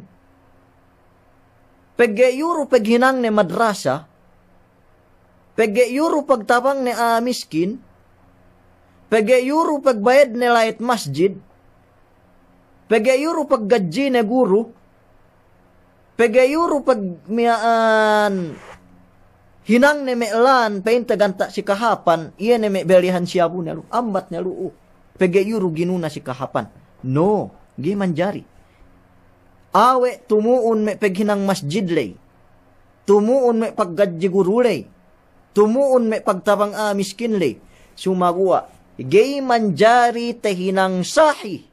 pegeyuro peghinang ni madrasa pegeyuro pagtabang ni amiskin. miskin pagayuro pagbayad nila at masjid, pagayuro paggadji na guru, pagayuro pag hinang ni melan paintaganta si kahapan iya ni belihan siya po nalu ambat nalu o pagayuro ginuna si kahapan no gimanjari awe tumuon me paghinang masjid lay tumuon me paggadji guru lay tumuon me pagtabang a ah, miskin lay sumagawa Gay manjari tehinang sahi.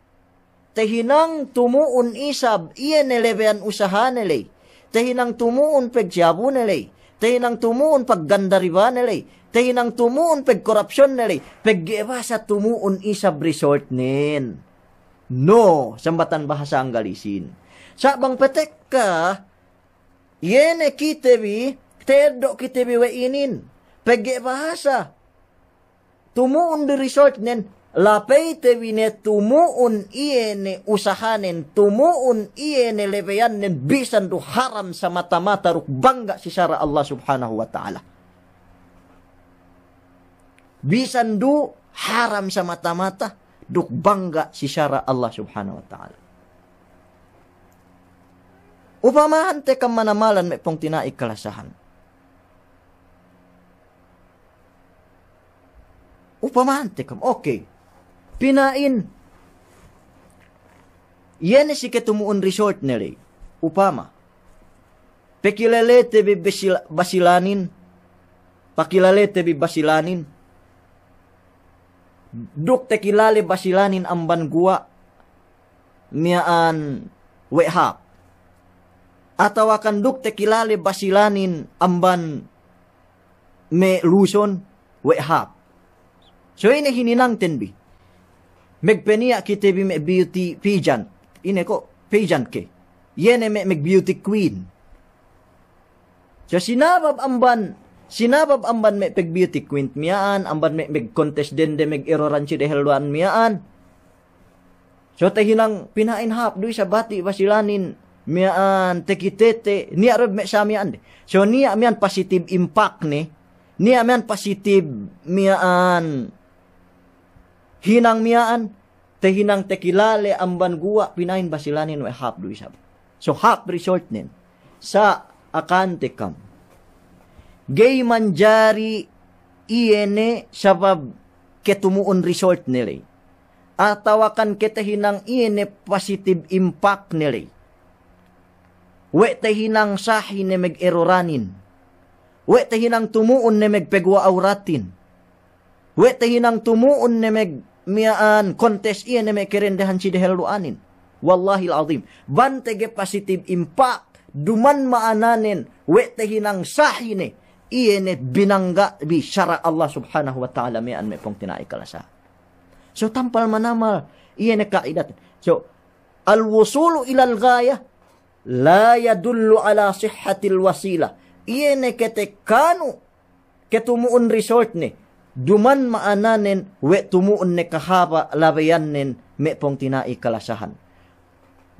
Tehinang tumuun isab iyan elebean usahan nilay. Tehinang tumuon pagsyabo nilay. Tehinang tumuon paggandariba nilay. Tehinang tumuun pag korupsyon nilay. Paggeba sa tumuun isab resort nin. No, sambatan bahasa ang galisin. Sa bang petek ka, yene kitebi, tedo kitebi weinin. bahasa, tumuon the resort nen lapay tewine tumuon iene usahanen tumuon iene nen bisan do haram sa mata-mata ruk bangga si syara Allah subhanahu wa ta'ala bisan haram sa mata-mata duk bangga si syara Allah subhanahu wa ta'ala upamahan te kamanamalan may pong tinaik Upamantikam. Okay. Pinain. Yan si ketumuun resort nere. Upama. Pekilele tebi basilanin. Pakilele tebi basilanin. Duk tekilale basilanin amban gua. Miaan wehap. Atau akan duk tekilale basilanin amban me luson wehap 저희네 hininang 텐비 megpenia kitebi me beauty pageant ine ko pageant ke yene me meg beauty queen sa sinabab amban sinabab amban me peg beauty queen miaan amban me meg contest den de meg eroran si dehelwan miaan so te hinang pinain hap duy sa bati wasilanin miaan tekitete niya rob me sa de. so niya mian positive impact ni niya mian positive miaan hinang miaan, te hinang tekilale amban gua, pinain basilanin we eh, hap duisab. isab. So hap resort nin, sa akante kam. Gay manjari iene sabab ketumuon resort nilay. Atawakan kita hinang iene positive impact nilay. We te hinang sahi ne meg-eruranin. We te hinang tumuon ne megpegwa auratin. We te hinang tumuon ne meg mian kontes iya na may kerendahan si deheluanin. Wallahi azim. tege positive impact. Duman maananin. Wete hinang sahine. Iya net binangga bi syara Allah subhanahu wa ta'ala mian may pong tinaikalasa. So tampal manamal. Iya na kaidat. So, al-wusulu ilal gaya la yadullu ala sihhatil wasila. Iya na ketekano ketumuon resort ni duman maananen we tumuon ne kahaba labayanen me pong tinai kalasahan.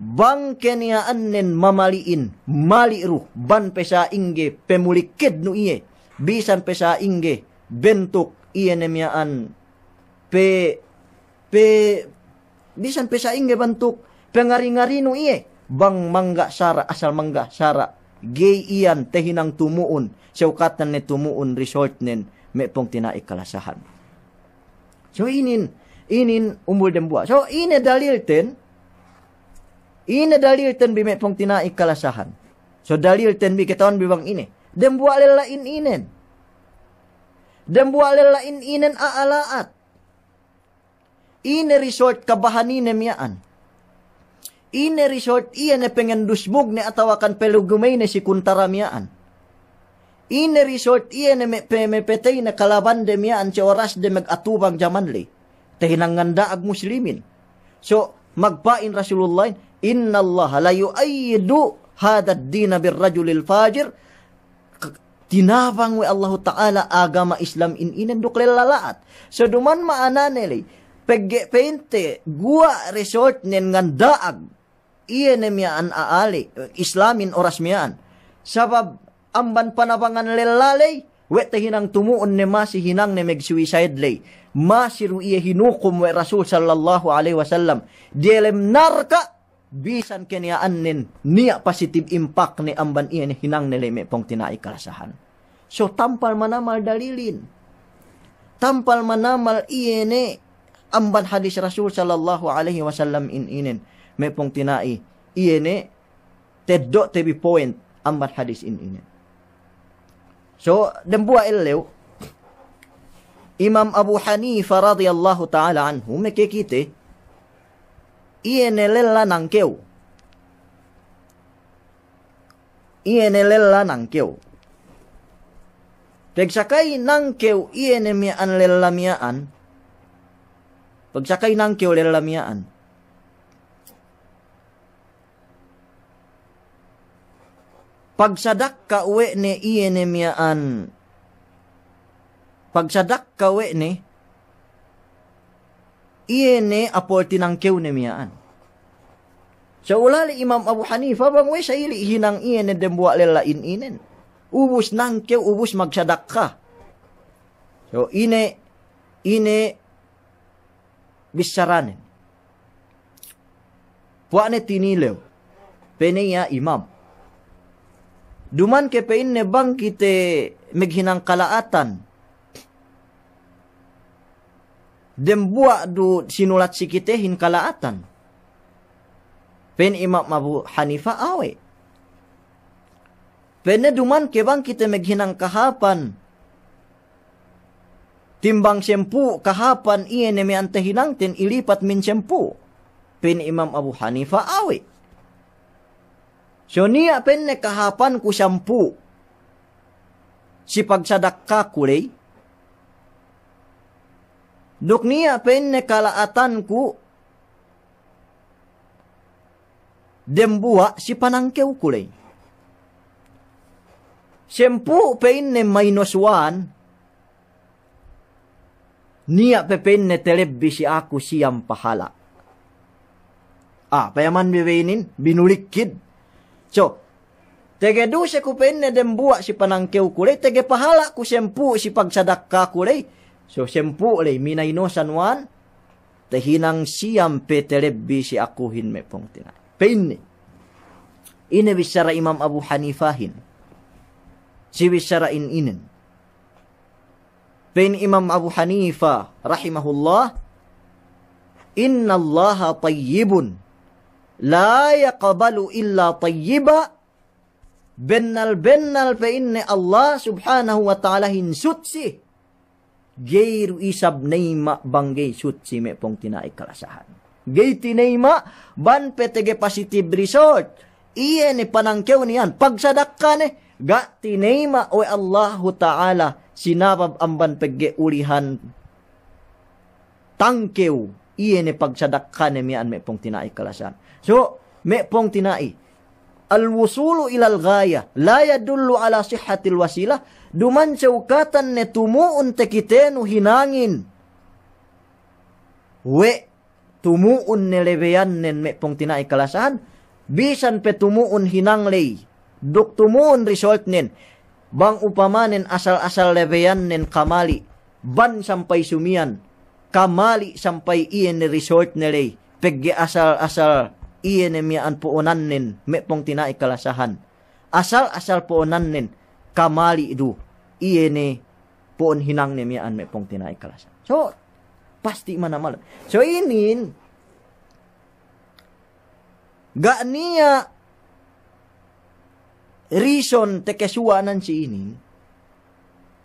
Bang keniaanen mamaliin, maliru, ban pesa ingge, pemulikid no iye, bisan pesa ingge, bentuk iye nemiaan, pe, pe, bisan pesa ingge bentuk, pengari-ngari no iye, bang mangga sara, asal mangga sara, gay iyan tehinang tumuon, sewkatan ne tumuun resort nen, mepong tina ikalasahan. So inin, inin umul dan buah. So ini dalil ten, ini dalil ten bi mepong tina ikalasahan. So dalil ten bi ketahuan bang ini. Dan buah lelain inen. Dan buah lelain inen aalaat. Ini resort kabahanin nemiaan. Ini resort iya ne pengen dusmug ne atawakan pelugumay ne si kuntaramiaan Ine resort iyan me pemepetay na kalaban demya ansi oras de magatubang jamanli. Tehinanganda ag muslimin. So, magpain Rasulullah, Inna Allah la yuayidu hadad dina birrajulil fajir. Tinabang we Allah Ta'ala agama Islam in inenduk lalaat. So, duman maana nili, pegge pente, gua resort nen ngandaag, iyan miyan aali, eh, Islamin oras miyan. Sabab, amban panapangan lelalay, weta hinang tumuon ni ma si hinang ni megsuicide lay. Ma siru iya hinukom we Rasul sallallahu alaihi wasallam. Dielem narka, bisan kaniya annin niya positive impact ni amban iya ni hinang nilime pong tinaikalasahan. So tampal manamal dalilin. Tampal manamal iya ni amban hadis Rasul sallallahu alaihi wasallam in ininin. May pong tinai, iya ni, teddo tebi point amban hadis in ini. So, den bua ellew, Imam Abu Hanifa radiyallahu ta'ala anhu, mekekite, ienelella nankeu. Ienelella nankeu. Pagsakay nankeu ienemiaan lellamiaan, pagsakay nankeu lellamiaan, Pagsadak ka uwi ni iyenemyaan. Pagsadak ka uwi ni iyene aporti ng kiw ni so, ulali Imam Abu Hanifa, bang we sa ili hinang iyene dembuwa lalain ininen. Ubus nang kiw, ubus magsadak ka. So ine, ine, bisaranin. Puan tinilew, peneya imam. Duman ke pain ne bang kite meghinang kalaatan. Dembua du sinulat si kite hin kalaatan. Pen Imam Abu Hanifa awe. Pen duman ke bang kite meghinang kahapan. Timbang sempu kahapan iye ne mi antehinang ten ilipat min sempu. Pen Imam Abu Hanifa awe. So Shonia penne kahapan ku shampoo. Si pagsadakka kulay. Dukniya penne kalaatan ku dembua si panangkew kulay. Shampoo ne minus one. Niya pepenne telebi si aku siyang pahala. Ah, payaman bibeinin, binulikid cho tege du se ku penne dem buak si panangkeu ku tege pahala ku sempu si pagsadakka ku so sempu le minaino wan, tehinang siam petelebi si akuhin me pong tina penne ini bicara Imam Abu Hanifahin si bicara in inen Pen Imam Abu Hanifa rahimahullah Inna Allah tayyibun La yaqbalu illa tayyiba bennal bennal fa inna Allah subhanahu wa ta'ala hinsutsi gairu isab naima banggay sutsi me pong tinaik kalasahan. Gay tinaima ban petege positive resort. Iye ni panangkew niyan. Pagsadakka ni ga tinaima o Allahu ta'ala sinabab amban pegge ulihan tangkew iye ni pagsadakka ni mian me pong tinaik So, me pong tinai. Al-wusulu ilal gaya, la yadullu ala sihhatil wasilah, duman syaukatan ne tumuun tekitenu hinangin. We, tumuun ne lebeyan nen me pong tinai kalasahan, bisan pe tumuun hinanglay, duk tumuun result nen, bang upamanen asal-asal lebeyan nen kamali, ban sampai sumian, kamali sampai iyan ni resort nilay, pegge asal-asal iyene mian puonannin mepong tina ikalasahan. Asal-asal puonannin kamali idu iyene puon hinang ne mian mepong tina ikalasahan. So, pasti mana malam. So, inin gak niya reason tekesuanan si ini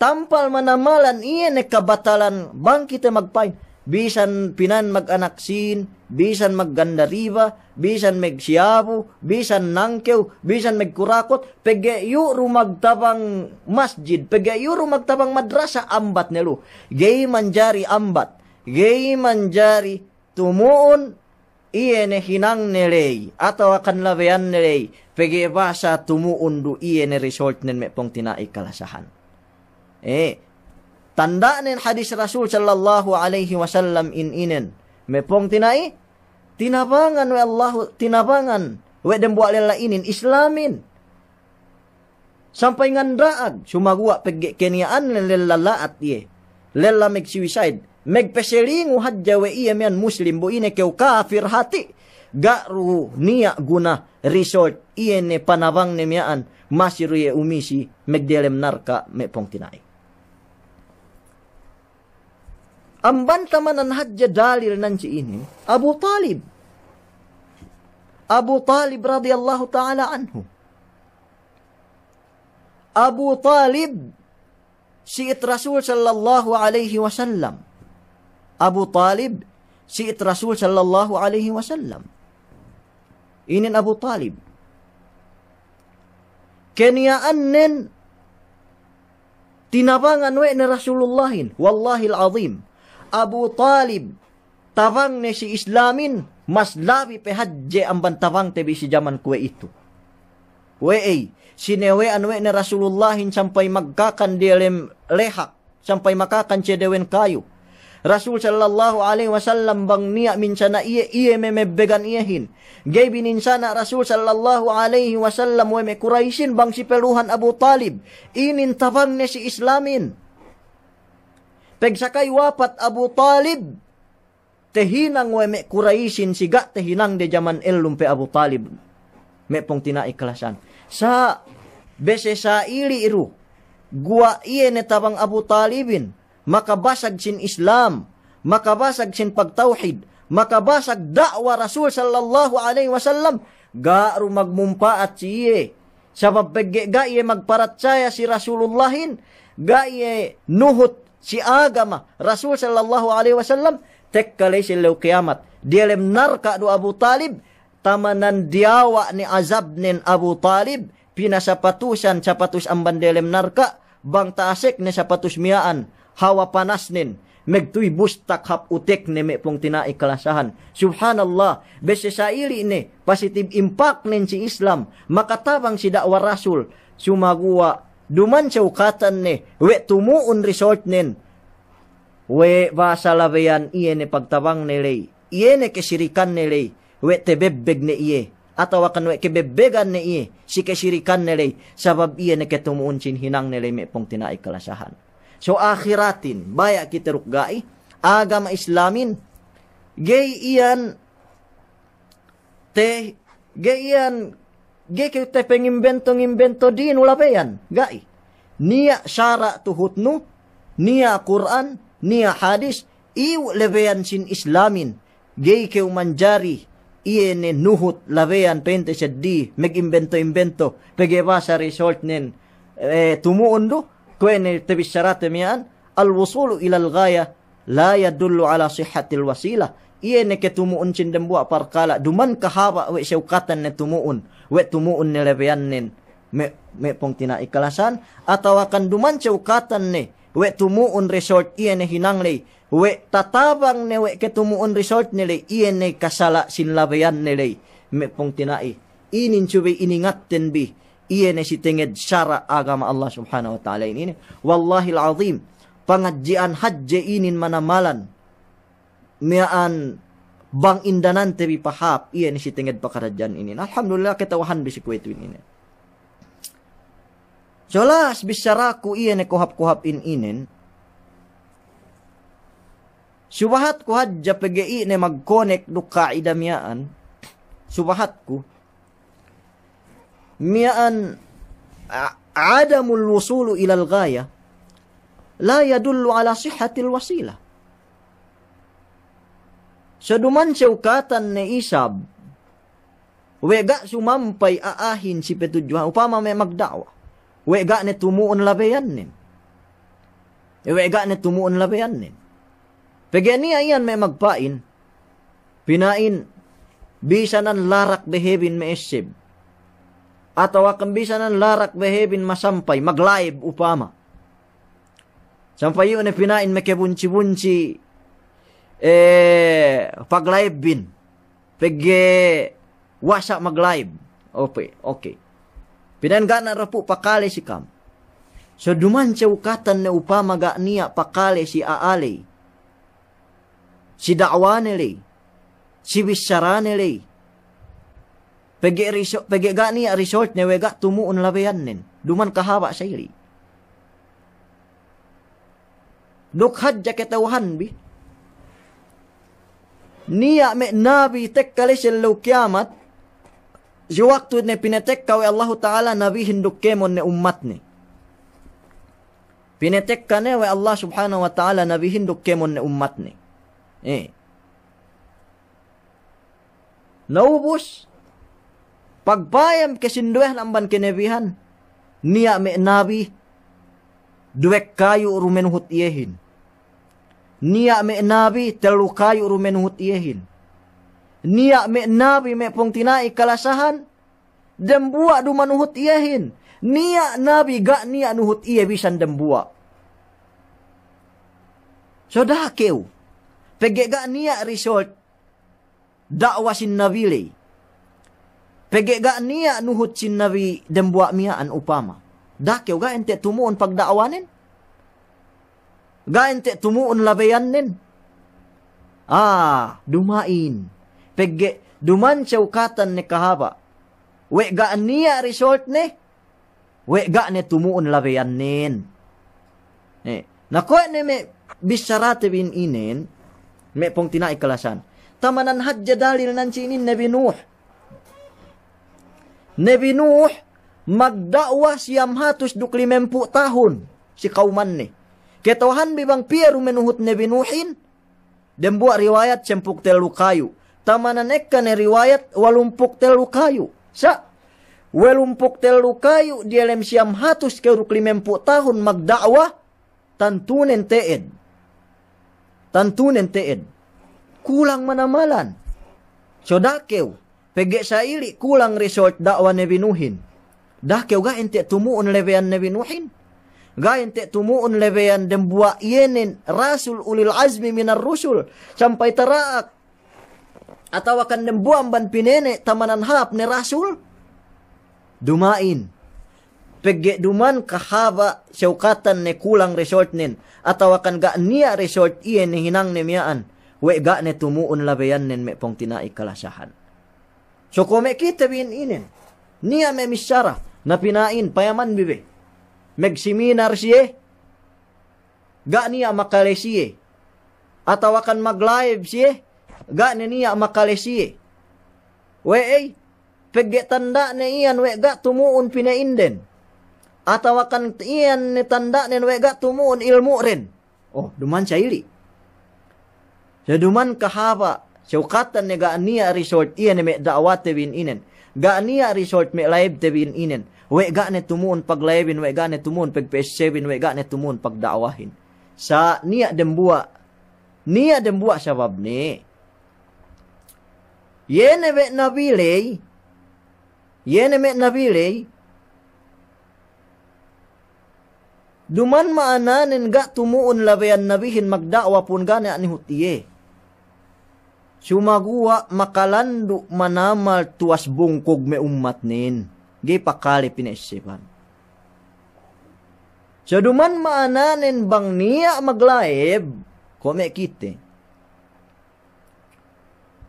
tampal manamalan iya ne kabatalan bang kita magpain bisan pinan mag-anaksin, bisan maggandariba, bisan megsiyabu, bisan nangkew, bisan megkurakot, pegeyo rumagtabang masjid, pegeyo rumagtabang madrasa ambat nelo. Gay manjari ambat, gay manjari tumuon iene hinang nilay, ato akan labayan nilay, pege ba sa tumuon do iene result nen mepong tinai kalasahan. Eh, Tandaanin hadis Rasul sallallahu alaihi wasallam in inen. Mepong tinai tinabangan we Allah tinabangan we dem buat lela inin islamin. Sampai ngandraag cuma gua pegi keniaan lelalaat ye. Lela meg suicide. Meg peselingu hajja we iya mian muslim bu ine keu kafir hati. Garu nia guna resort iene iya panabang nemian masih ruye umisi meg delem narka mepong tinai. Ang bantaman ang hadya dalil nanci ini, Abu Talib. Abu Talib radhiyallahu ta'ala anhu. Abu Talib siit Rasul sallallahu alaihi wasallam. Abu Talib siit Rasul sallallahu alaihi wasallam. Inin Abu Talib. Kenyaanin tinabangan we ni Rasulullahin. Wallahi al-azim. Abu Talib tawang ni si Islamin mas labi pe hadje amban tawang tebi si jaman kue itu. Kue ay, sinewe anwe ni Rasulullahin sampai magkakan dilem lehak, sampai makakan cedewen kayu. Rasul sallallahu alaihi wasallam bang niya minsan na iye iye memebegan iyehin. Gay bininsana Rasul sallallahu alaihi wasallam we me kuraisin bang si peluhan Abu Talib. Inin tabang ni si Islamin Pegsakay wapat Abu Talib. Tehinang we me kuraisin siga tehinang de jaman el pe Abu Talib. Me pong tinaiklasan. Sa bese sa ili iru. Gua iye netabang Abu Talibin. Makabasag sin Islam. Makabasag sin pagtauhid. Makabasag dakwa Rasul sallallahu alaihi wasallam. Garu magmumpa at siye. Sa pagpagge ga iye magparatsaya si Rasulullahin. Ga iye nuhot si agama Rasul sallallahu alaihi wasallam tekkale silau kiamat dialem narka do Abu Talib tamanan diawa ni azab nin Abu Talib pina sapatusan sapatus amban dialem narka bang taasek ni sapatus miaan hawa panas nin megtui bustak hap utek ni mepong tina ikalasahan. Subhanallah, besi saili ni, positif impak nin si Islam, makatabang si dakwah Rasul, sumagua duman sewkatan ne, we tumuon resort nen, we vasalabayan iye ne pagtabang nilay, iye ne kesirikan nilay, we tebebbeg ni iye, atawa kan we kebebbegan ne iye, si kesirikan nilay, sabab iye ne ketumuon sin hinang nilay me pong tinaik kalasahan. So akhiratin, baya kita kitirukgai, agama islamin, gay iyan, te, gay iyan Ge kita peng imbentong invento din wala pa yan. Gai. Niya syara tuhutnu, niya Quran, niya hadis, iw leveyan sin islamin. Ge ke manjari, iene nuhut laveyan pente siya di, mag invento imbento pageba sa result nin. Eh, tumuon do, kwene tebis syaratem yan, al-wusulu ilal gaya, la yadullu ala sihatil wasila iye ke tumuun cindembua parkala duman kahaba we syaukatan ne tumuun we tumuun ne lebeannin me me pong tina ikalasan atau akan duman syaukatan ne we tumuun resort iya ne hinang le we tatabang ne we ke tumuun resort ne le iye ne kasala sin labean ne le me pong tina i inin cube iningatten bi iye ne si tenged syara agama Allah subhanahu wa ta'ala ini wallahi al azim pengajian haji inin manamalan miaan bang indanan tebi pahap iya ni si tenged pakarajaan ini alhamdulillah ketawahan bisi kuetuin ini jelas bicara raku iya nih kuhap kuhap in inin. Subahat ku hadja PGI ne magkonek duka kaidamiaan. Subahat ku miaan adamul wusulu ilal gaya la yadullu ala sihatil wasilah Sa duman sa ukatan ni Isab, wega sumampay aahin si Petudyo, upama may magdawa. Wega ni tumuon labayan nin. Wega ni tumuon labayan nin. Pagyan iyan may magpain, pinain, bisan ang larak behebin may isib. At awakang bisan ang larak behebin masampay, maglaib upama. Sampayo na pinain makebunchi-bunchi eh paglaib bin pege wasa maglaib ope oke pinan gana rapu pakale si kam so duman ceukatan ne upa ga nia pakale si aale si dakwane le si wisarane le pege riso pege ga nia resort ne wega tumuun nen, duman kahaba sairi dok hajja ketauhan bi Nia me nabi tekkale shellu kiamat. Je waktu ne pinetek kau Allah Ta'ala nabi hinduk kemon ne ummat ne. Pinetek kane we Allah Subhanahu Wa Ta'ala nabi hinduk kemon ne ummat ne. Eh. Naubus. Pagbayam kesindueh lamban kenebihan. Nia me nabi. Duwek kayu rumen hut yehin. Nia me nabi telu kayu rumen hut iehin Nia me nabi me pungtinai kalasahan. Dembua du manuhut iehin Nia nabi gak nia nuhut iye bisan dembua. Sodah keu. Pege gak nia result dakwasin nabi nabili. Pege gak nia nuhut sin nabi dembua an upama. Dah keu gak ente tumuun pag dakwanin. Ga ente tumuon labayanin. Ah, dumain. Pegge, duman katan ni kahaba. We ga niya resort ni. We ga ni tumuon labayanin. Eh, nakuha ni me bisarate bin inin, me pong tinaikalasan. Tamanan hadja dalil nan sinin Nabi Nuh. Nabi Nuh, magdakwah siyam hatus duklimempu tahun si kauman ni. Ketohan bibang piaru menuhut Nabi Nuhin. Dan buat riwayat cempuk telu kayu. Tamana ne riwayat walumpuk telu kayu. Sa. Walumpuk telu kayu dialem alam siam hatus keruk limempu tahun magdakwah. Tantunen teed. Tantunen teed. Kulang manamalan. Sodakeu. sa saili kulang result dakwa Nabi Nuhin. Dah keu ga ente tumuun lewean Nabi Nuhin Gain te tumuun lebean dan buah yenin rasul ulil azmi minar rusul. Sampai teraak Atau akan dembuam ban pinene tamanan hap ne rasul. Dumain. Pege duman kahaba syaukatan ne kulang resort nin. Atau akan ga nia resort ien ne hinang ne miaan. We ga ne tumuun lebean nen me pongtina tinai kalasahan. So kome kita bin inen. Nia me misyarah. Napinain payaman bibe magseminar siya. Ga niya makale siye. akan mag-live siye. Ga niya makalesiye. We ay, pegge tanda na iyan we ga tumuon pinainden. atau akan iyan ni tanda na we ga tumuon ilmu rin. Oh, duman siya ili. Siya duman kahaba. ukatan ni ga niya resort iyan ni me dawate bin inen. gak niya resort me live te inen ga ne tumun paglebin, ga ne tumun pagpesebin, ga ne tumun pagdaawahin. Sa niya dembua, niya dembua sabab ni. Yene met nabilay, yene met nabilay, Duman maananin ga tumuon labayan nabihin magdawa pun gani ani hutiye. Sumaguwa makalandu manamal tuas bungkog me ummat nin. Gi pakali pinisipan. duman maananin bang niya maglaib, kome kite.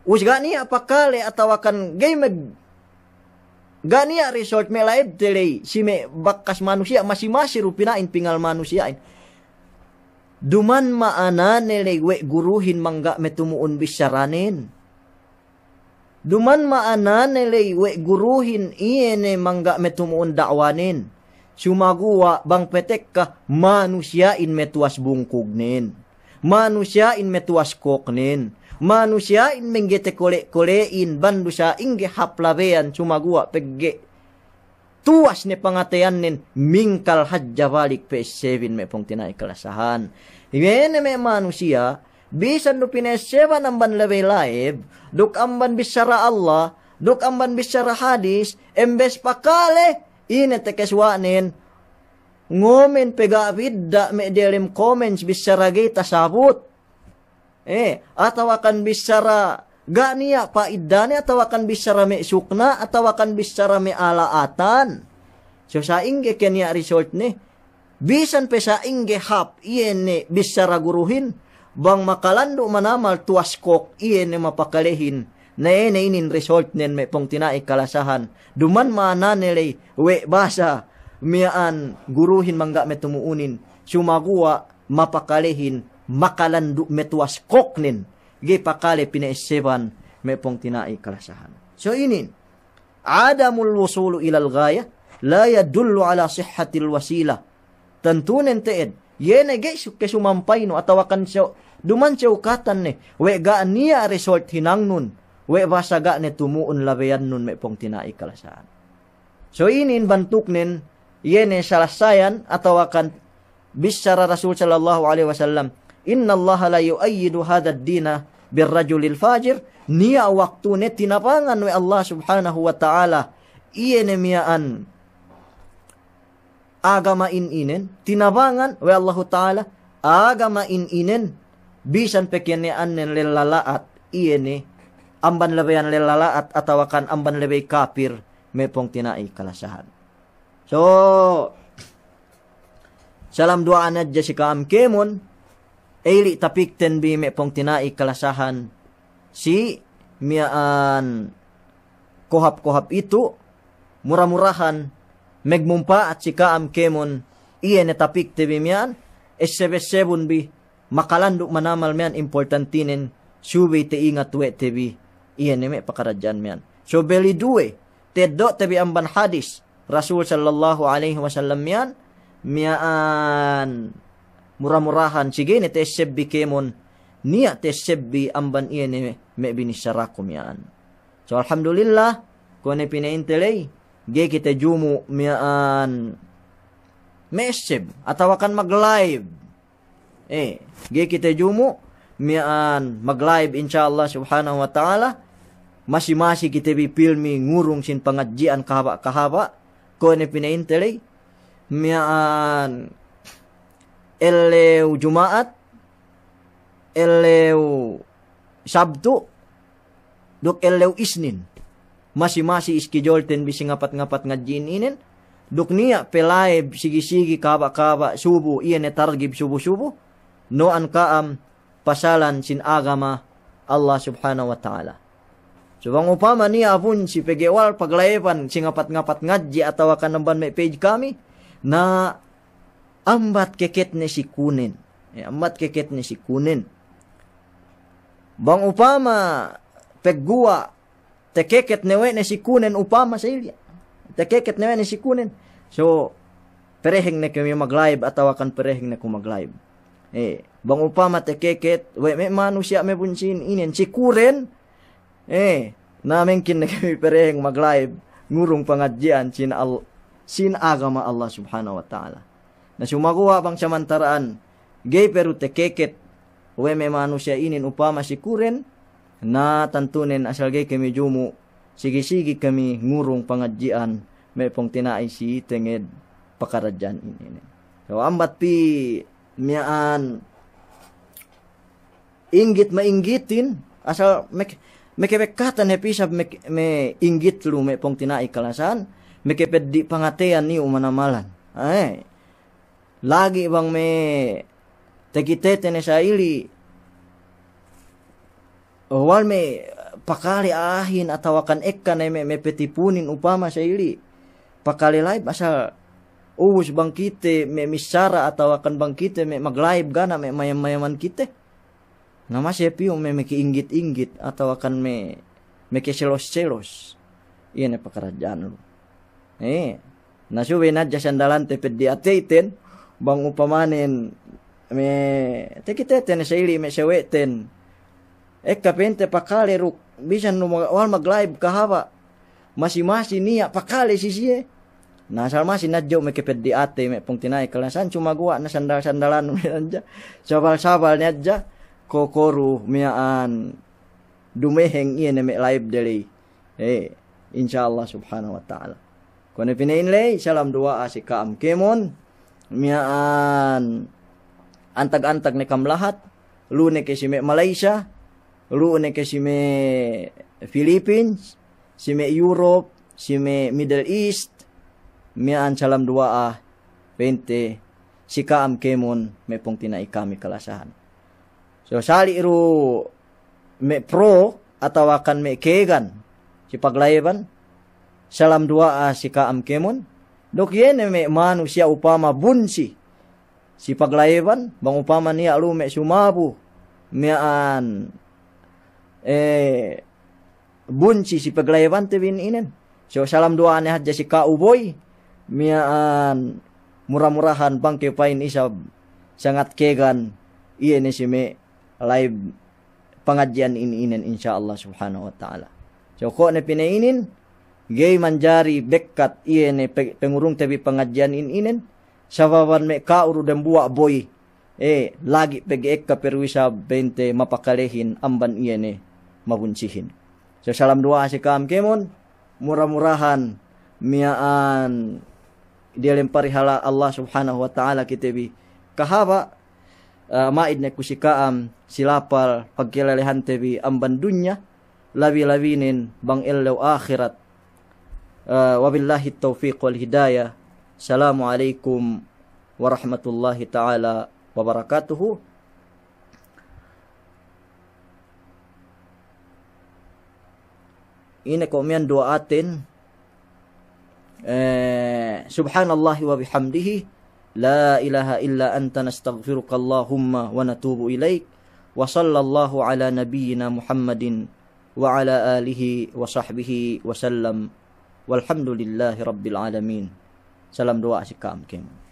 Us gani apakali atau akan gay mag gani resort me laib delay si me bakas manusia masih-masih rupinain pingal manusiain. Duman maana nilewe guruhin mangga metumuon bisaranin Duman maanan nilay we guruhin iene mangga metumuon dakwanin. Sumaguwa bang petek ka manusiain metuas bungkugnin. Manusiain metuas koknin. Manusiain menggete kole-kolein bandu bandusa inge haplavean sumaguwa pegge. Tuas ni pangatayanin mingkal hajja balik PS7 me pong tinay kalasahan. Iyene me manusia bisan do pinaseban namban lewe laib duk amban bisara Allah duk amban bisara hadis embes pakale ine tekeswanin ngomen pega bidda me delim comments bisara kita sabut eh atau akan bicara gak niya paidane atau akan bisara me sukna atau akan bisara me alaatan so sa ingge kenya result ni bisan pesa inge hap iene bisara guruhin bang makalando manamal tuwaskok iyan na mapakalihin na inainin result nin may pong tinaik kalasahan. Duman maana nilay we basa miaan guruhin mangga metumuunin sumaguwa mapakalehin, makalando metuwaskok nin gipakali pinaisipan may pong tinaik kalasahan. So inin, adamul wusulu ilal gaya la yadullu ala sihhatil wasila. Tantunin teed, yene gay sumampay no atawakan siya duman ce ukatan ne we ga niya result hinang nun we wasaga ne tumuun labeyan nun me pong tinai kalasaan so inin bantuknin yene salasayan atau akan bisyara Rasul sallallahu alaihi wasallam inna Allah la yuayyidu hadha ad-dina birrajulil fajir niya waktu ne tinapangan we Allah subhanahu wa ta'ala iyene miaan agama in inen tinabangan we Allahu Ta'ala agama in inen bisan pekianian nen lelalaat iye ni amban lebayan lelalaat atau kan amban lebay kapir mepong tinai kalasahan. So, salam dua anak Jessica Amkemun, Eli tapik ten bi mepong tinai kalasahan si miaan kohap-kohap itu murah-murahan megmumpa at si kaamkemon iyan tapik tebimian esebesebun bi makalanduk manamal mian importantinin subi te inga tuwe tebi iya neme pakarajan mian so beli duwe, tedok tebi amban hadis Rasul sallallahu alaihi wasallam mian mian murah-murahan sige ne te sebbi kemon niya te sebbi amban iya neme me binisarakum mian so alhamdulillah kone pinaintelay ge kita jumu mian mesib atau akan mag-live eh ge kita jumu mian maglaib insyaallah subhanahu wa taala masih masi kita bi filmi ngurung sin pengajian kahaba-kahaba ko ne pinaintelay mian eleu jumaat eleu sabtu dok eleu isnin masih masi iskijol ten bisi ngapat-ngapat ngajin inen. duk niya pelaib sigi-sigi kaba-kaba subuh iya ne targib subuh-subuh no an kaam pasalan sin agama Allah subhanahu wa ta'ala. Subang upama ni apun si pegewal paglayvan si ngapat-ngapat ngaji atau akan namban page kami na ambat keket ni si kunin. Ya, ambat keket ni si kunin. Bang upama pegua tekeket newe ni si kunin upama sa ilya. Tekeket newe ni si kunin. So, pereheng na kami maglayab atau akan pereheng na kumaglayab eh bang upama te keket we me manusia me buncin inen cikuren eh na mungkin kami pereng maglive ngurung pengajian sin al sin agama Allah Subhanahu wa taala na sumaguwa bang samantaraan gay peru te keket we me manusia inen upama sikuren na tantunen asal gay kami jumu sigi-sigi kami ngurung pengajian me pong tinai si tenged pakarajaan ini. So ambat pi mian inggit mainggitin asal mek mekebekatan happy sab mek me inggit lu me pong tinai kalasan di pangatean ni malan eh lagi bang me tekitete ne saili wal me pakali ahin atau akan eka ne me, me petipunin upama saili pakali lain asal uus bang kita me misara atau akan bang kita me maglaib gana me mayam-mayaman kite nama sepi um, me meki inggit-inggit atau akan me me celos-celos iya ne pekerjaan lu eh nasuwe naja sandalan tepet di atiten bang upamanin, me te kita ten e seili me seweten eka pente pakale ruk bisa nu wal maglaib kahawa masih-masih niat pakale sisie na si sinadyo make kipid di ate may pong tinay kalasan gua, na sandal-sandalan aja sabal-sabal ni aja kokoro miaan dumeheng iyan na live delay eh insyaallah subhanahu wa ta'ala kung pinainlay salam dua asik, kaam kemon miaan antag-antag ni lahat. Lu kay si Malaysia lu kay si Philippines si Europe si Middle East mian salam dua a pente sika am kemun me pung tina ikami kalasahan so sali iru me pro atau akan me kegan si paglayeban salam dua a sika am kemun dok yen me manusia upama bunsi si paglayeban bang upama ni lu me sumabu mian eh bunci si paglayeban tewin inen so salam dua ane hadja si ka miaan murah-murahan pangke pain isab sangat kegan iya ini me live pengajian ini inen insya Allah subhanahu wa ta'ala Joko ne pinainin gay manjari bekat iya ne pengurung tebi pengajian ini inen sababan me kauru dan buak boy eh lagi pegi ekka perwisa bente mapakalehin amban iya ne mabuncihin so salam doa si kam kemon murah-murahan miaan dia lempari hala Allah subhanahu wa ta'ala kitebi kahaba uh, eh, maidne kusikaam silapal pagkilalehan tebi amban dunya lawi lawinin bang illaw akhirat uh, wabillahi taufiq wal hidayah Assalamualaikum warahmatullahi ta'ala wabarakatuhu Ini komen doa atin Eh, subhanallahi wa bihamdihi la ilaha illa anta nastaghfiruka allahumma wa natubu ilaik wa sallallahu ala nabiyyina muhammadin wa ala alihi wa sahbihi wa sallam walhamdulillahi rabbil alamin salam doa sikam kem okay.